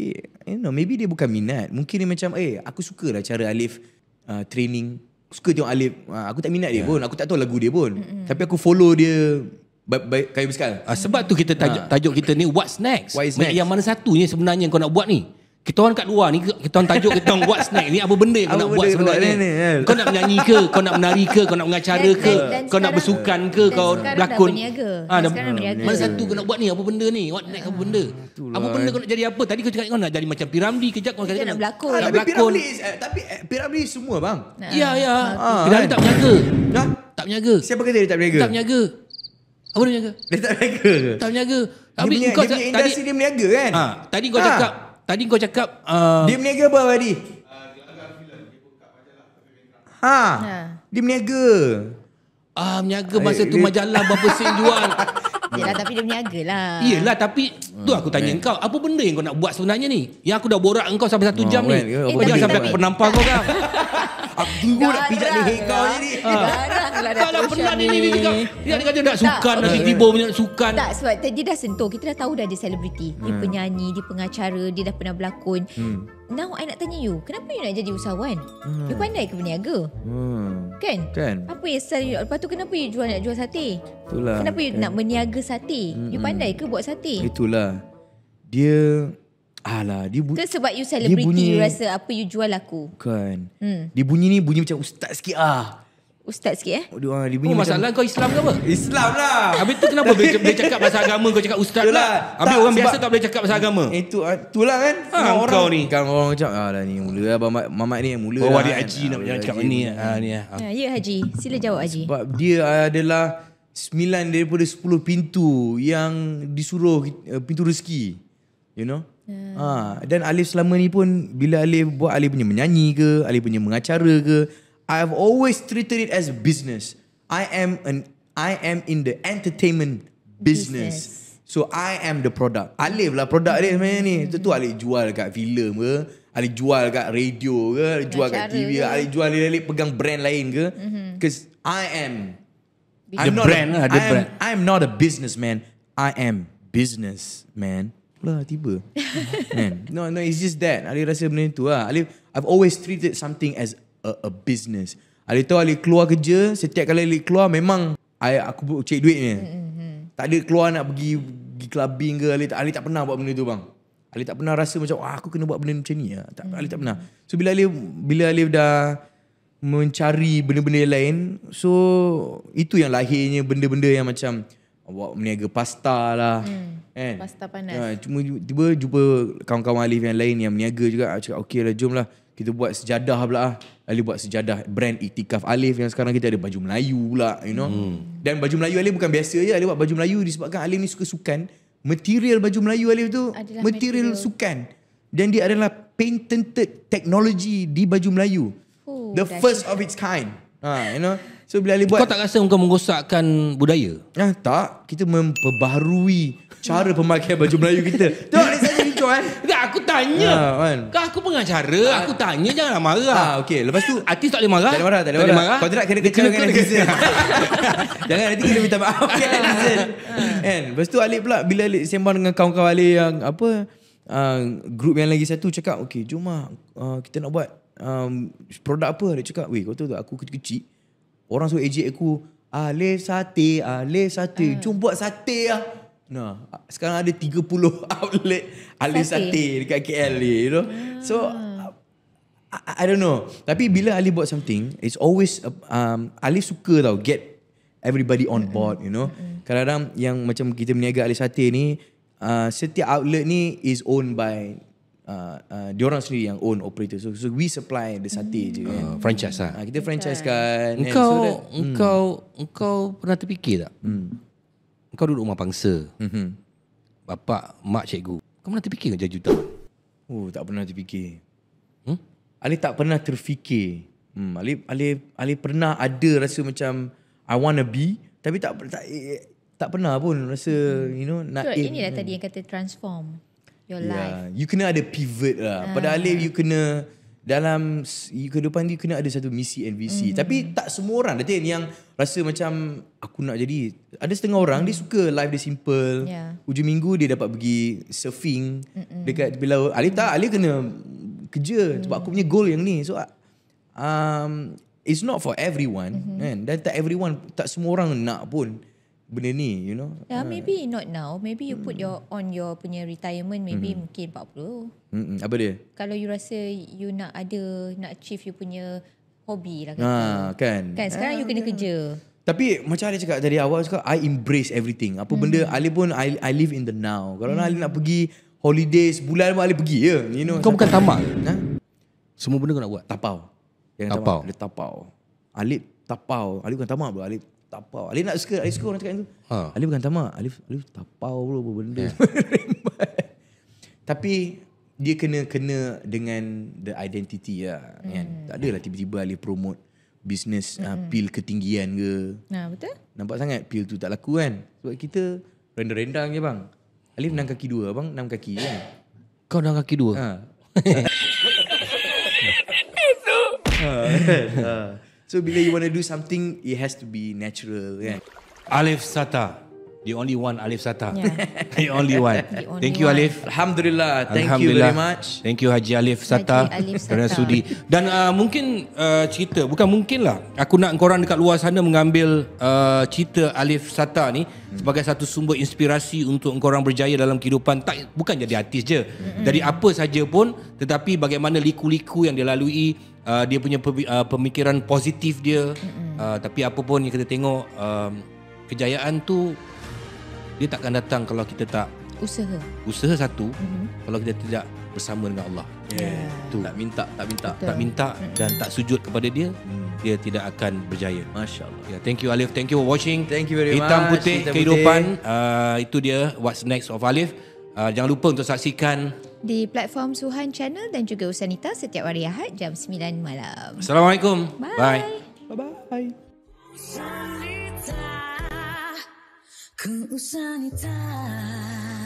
[SPEAKER 1] you know maybe dia bukan minat. Mungkin dia macam eh aku sukalah cara Alif uh, training. Suka tengok Alif. Uh, aku tak minat dia ya. pun. Aku tak tahu lagu dia pun. Mm-hmm.
[SPEAKER 3] Tapi aku follow dia baik baik kayu uh, sebab tu kita tajuk, tajuk kita ni what's next? next? Yang mana satunya sebenarnya yang kau nak buat ni? kita orang kat luar ni kita orang tajuk kita orang buat snack ni apa benda yang kau nak benda buat sebenarnya ni? Ni, kau nak menyanyi ke kau nak menari ke kau nak mengacara ke dan, dan kau nak bersukan ke dan kau berlakon ha, dan sekarang dah berniaga mana satu kau nak buat ni apa benda ni what next apa benda ah, Itulah. apa benda kau nak jadi apa tadi kau cakap kau nak jadi macam piramdi kejap kau kata kau nak berlakon ha, tapi berlakon. piramdi eh, tapi eh, piramdi semua bang ya ya ha, piramdi kan? tak berniaga ha? tak berniaga siapa kata dia tak berniaga tak berniaga apa dia berniaga dia tak berniaga tak berniaga tapi kau tadi dia berniaga kan tadi kau cakap Tadi kau cakap uh, Dia berniaga apa tadi? Uh, ha, ya. Dia Ha. Dia berniaga. Ah, berniaga masa tu eh, majalah berapa sen jual. [LAUGHS] Yalah
[SPEAKER 2] tapi dia berniagalah.
[SPEAKER 3] Iyalah tapi Tu aku tanya hmm. kau, apa benda yang kau nak buat sebenarnya ni? Yang aku dah borak engkau sampai satu hmm, jam ni. Apa jangan sampai aku penampar kau kan? [LAUGHS] Aku tunggu nak pijak lah, leher kau ni. Ah. Kau lah, lah, dah penat ni ni ni kau. Dia kata nak sukan, nanti tiba punya sukan. Tak, sebab
[SPEAKER 2] dia dah sentuh. Kita dah tahu dah dia selebriti. Dia hmm. penyanyi, dia pengacara, dia dah pernah berlakon. Now I nak tanya you Kenapa you nak jadi usahawan hmm. You pandai ke berniaga
[SPEAKER 1] hmm. kan? kan?
[SPEAKER 2] Apa yang sell you Lepas tu kenapa you jual, nak jual sate
[SPEAKER 1] Itulah Kenapa you kan? nak
[SPEAKER 2] berniaga sate hmm. You pandai ke buat sate
[SPEAKER 1] Itulah dia alah dia bu-
[SPEAKER 2] sebab you celebrity bunyi, you rasa apa you jual aku kan hmm.
[SPEAKER 1] dia bunyi ni bunyi macam ustaz sikit ah Ustaz sikit eh Oh, dia, ah, dia bunyi oh macam, masalah kau Islam ke apa?
[SPEAKER 3] Islam lah Habis tu kenapa boleh, cakap pasal agama kau cakap ustaz lah Habis tak, orang biasa tak boleh cakap pasal agama Eh tu, ah, tu
[SPEAKER 1] lah kan ha, orang kau ni Kan orang cakap ah, lah, ni mula lah Mamat, mamat oh, lah kan. ah, ni mula Bawa oh, dia Haji nak ah, cakap ni, ha, ni ah.
[SPEAKER 2] Ya, ya Haji Sila jawab Haji
[SPEAKER 1] Sebab dia adalah Sembilan daripada sepuluh pintu Yang disuruh eh, Pintu rezeki You know? Yeah. Ha, dan Alif selama ni pun bila Alif buat Alif punya menyanyi ke, Alif punya mengacara ke, I have always treated it as business. I am an I am in the entertainment business. business. So I am the product. Alif lah produk dia sebenarnya ni. Itu tu Alif jual dekat filem ke, Alif jual dekat radio ke, Alif jual dekat TV ke, Alif jual Alif pegang brand lain ke. Mhm. Because mm-hmm. I am I'm the brand, a, lah, brand. I am not a businessman. I am businessman lah tiba. [LAUGHS] Kan? no, no, it's just that. Ali rasa benda itu lah. Ali, I've always treated something as a, a business. Ali tahu Ali keluar kerja, setiap kali Ali keluar memang I, aku cek duit ni. Mm-hmm. tak ada keluar nak pergi, pergi clubbing ke. Ali, tak, Ali tak pernah buat benda itu bang. Ali tak pernah rasa macam, ah, aku kena buat benda macam ni. Lah. Tak, Ali tak mm-hmm. pernah. So bila Ali, bila Ali dah mencari benda-benda lain, so itu yang lahirnya benda-benda yang macam, buat meniaga pasta lah hmm. kan? pasta panas ya, cuma tiba jumpa kawan-kawan Alif yang lain yang meniaga juga aku cakap okey lah jom lah kita buat sejadah pula lah Alif buat sejadah brand itikaf Alif yang sekarang kita ada baju Melayu pula you know hmm. dan baju Melayu Alif bukan biasa je Alif buat baju Melayu disebabkan Alif ni suka sukan material baju Melayu Alif tu material, material sukan dan dia adalah patented technology di baju Melayu Ooh, the first of its kind ha, you know So bila Ali buat Kau tak rasa kau menggosakkan
[SPEAKER 3] budaya? Ah, tak Kita memperbaharui Cara pemakaian baju Melayu kita Tengok ada saya ni tuan Tak aku tanya ha, Kan aku pengacara ha. Ah. Aku tanya janganlah marah ha, ah, Okay lepas tu Artis tak boleh marah Tak boleh marah Tak boleh marah. Kau tidak kena kecil dengan [LAUGHS] netizen
[SPEAKER 1] Jangan nanti kita minta maaf Okay netizen Kan Lepas tu Alip pula Bila Alip sembang dengan kawan-kawan Alip yang Apa uh, Group yang lagi satu Cakap okay jom lah uh, Kita nak buat um, Produk apa Dia cakap Weh kau tahu tak Aku kecil-kecil Orang suruh ejek aku Alif ah, sate Alif ah, sate uh. Jom buat sate lah Nah, sekarang ada 30 [LAUGHS] outlet Alif ah, Sate, sate dekat KL ni, you know. Hmm. So I, I, don't know. Tapi bila Ali buat something, it's always uh, um Alif suka tau get everybody on hmm. board, you know. Hmm. Kadang-kadang yang macam kita berniaga Alif Sate ni, uh, setiap outlet ni is owned by uh, uh orang sendiri yang own operator. So, so we supply the sate mm. je Uh, franchise lah. Uh, kita franchise kan. Yeah. Engkau, so that, engkau,
[SPEAKER 3] mm. engkau pernah terfikir tak? Mm. Engkau duduk rumah pangsa. Mm-hmm. Bapak, mak, cikgu. Kau pernah terfikir kerja jutaan? Oh, tak pernah terfikir. Hmm? Ali tak pernah
[SPEAKER 1] terfikir. Hmm, Ali, Ali, Ali pernah ada rasa macam I want to be. Tapi tak, pernah, tak, pernah pun rasa, you know, nak so, aim. inilah tadi
[SPEAKER 2] hmm. yang kata transform your yeah.
[SPEAKER 1] Ya, you kena ada pivot lah. Ah. Pada uh. Alif, you kena dalam kehidupan dia kena ada satu misi and visi. Mm-hmm. Tapi tak semua orang. Nanti yang rasa macam aku nak jadi. Ada setengah orang, mm-hmm. dia suka life dia simple. Yeah. Hujung minggu dia dapat pergi surfing Mm-mm. dekat tepi laut. Alif tak, Alif kena kerja. Mm-hmm. Sebab aku punya goal yang ni. So, um, it's not for everyone. Mm-hmm. Kan? Dan tak everyone, tak semua orang nak pun benda ni you know yeah ya, uh. maybe
[SPEAKER 2] not now maybe you hmm. put your on your punya retirement maybe hmm. mungkin 40 hmm apa dia kalau you rasa you nak ada nak achieve you punya hobi lah kan ah,
[SPEAKER 1] kan kan sekarang yeah, you ah, kena kan. kerja tapi macam ada cakap dari awal cakap i embrace everything apa hmm. benda Ali pun i i live in the now kalau hmm. Ali nak pergi holidays bulan pun Ali pergi ya yeah. you know kau bukan tamak ha semua benda kau nak buat tapau yang tapau dia tapau Ali tapau Ali bukan tamak bro Ali tapau. Alif nak suka, Alif suka orang cakap macam tu. Ha. Alif bukan tamak. Alif, Alif tapau pula apa benda. Yeah. [LAUGHS] Tapi dia kena kena dengan the identity lah. Mm. Kan? Tak adalah tiba-tiba Alif promote business ah, hmm uh, pil ketinggian ke. Nah, betul. Nampak sangat pil tu tak laku kan. Sebab kita rendang-rendang je bang. Alif enam kaki dua bang, enam kaki kan. Kau enam kaki dua? Ha. [LAUGHS] [LAUGHS] ha. ha. So bila you want to do something, it has to be natural. Yeah. Kan?
[SPEAKER 3] Alif Sata. The only one Alif Sata. Yeah. [LAUGHS] The only [LAUGHS] one. The only thank you one. Alif. Alhamdulillah. Thank Alhamdulillah. you very much. Thank you Haji Alif Sata. Haji Alif Sata. sudi. Dan uh, mungkin uh, cerita, bukan mungkin lah. Aku nak korang dekat luar sana mengambil uh, cerita Alif Sata ni sebagai satu sumber inspirasi untuk orang berjaya dalam kehidupan. Tak, bukan jadi artis je. Hmm. Dari apa saja pun tetapi bagaimana liku-liku yang dilalui uh, dia punya uh, pemikiran positif dia uh, tapi apa pun yang kita tengok um, kejayaan tu dia takkan datang kalau kita tak usaha usaha satu mm-hmm. kalau kita tidak bersama dengan Allah yeah. tak minta tak minta Betul. tak minta dan tak sujud kepada dia mm. dia tidak akan berjaya masyaallah yeah thank you alif thank you for watching thank you very hitam much hitam putih kehidupan Uh, itu dia what's next of alif Uh, jangan lupa untuk saksikan
[SPEAKER 2] di platform Suhan Channel dan juga Usanita setiap hari Ahad jam 9 malam.
[SPEAKER 3] Assalamualaikum. Bye.
[SPEAKER 2] Bye bye.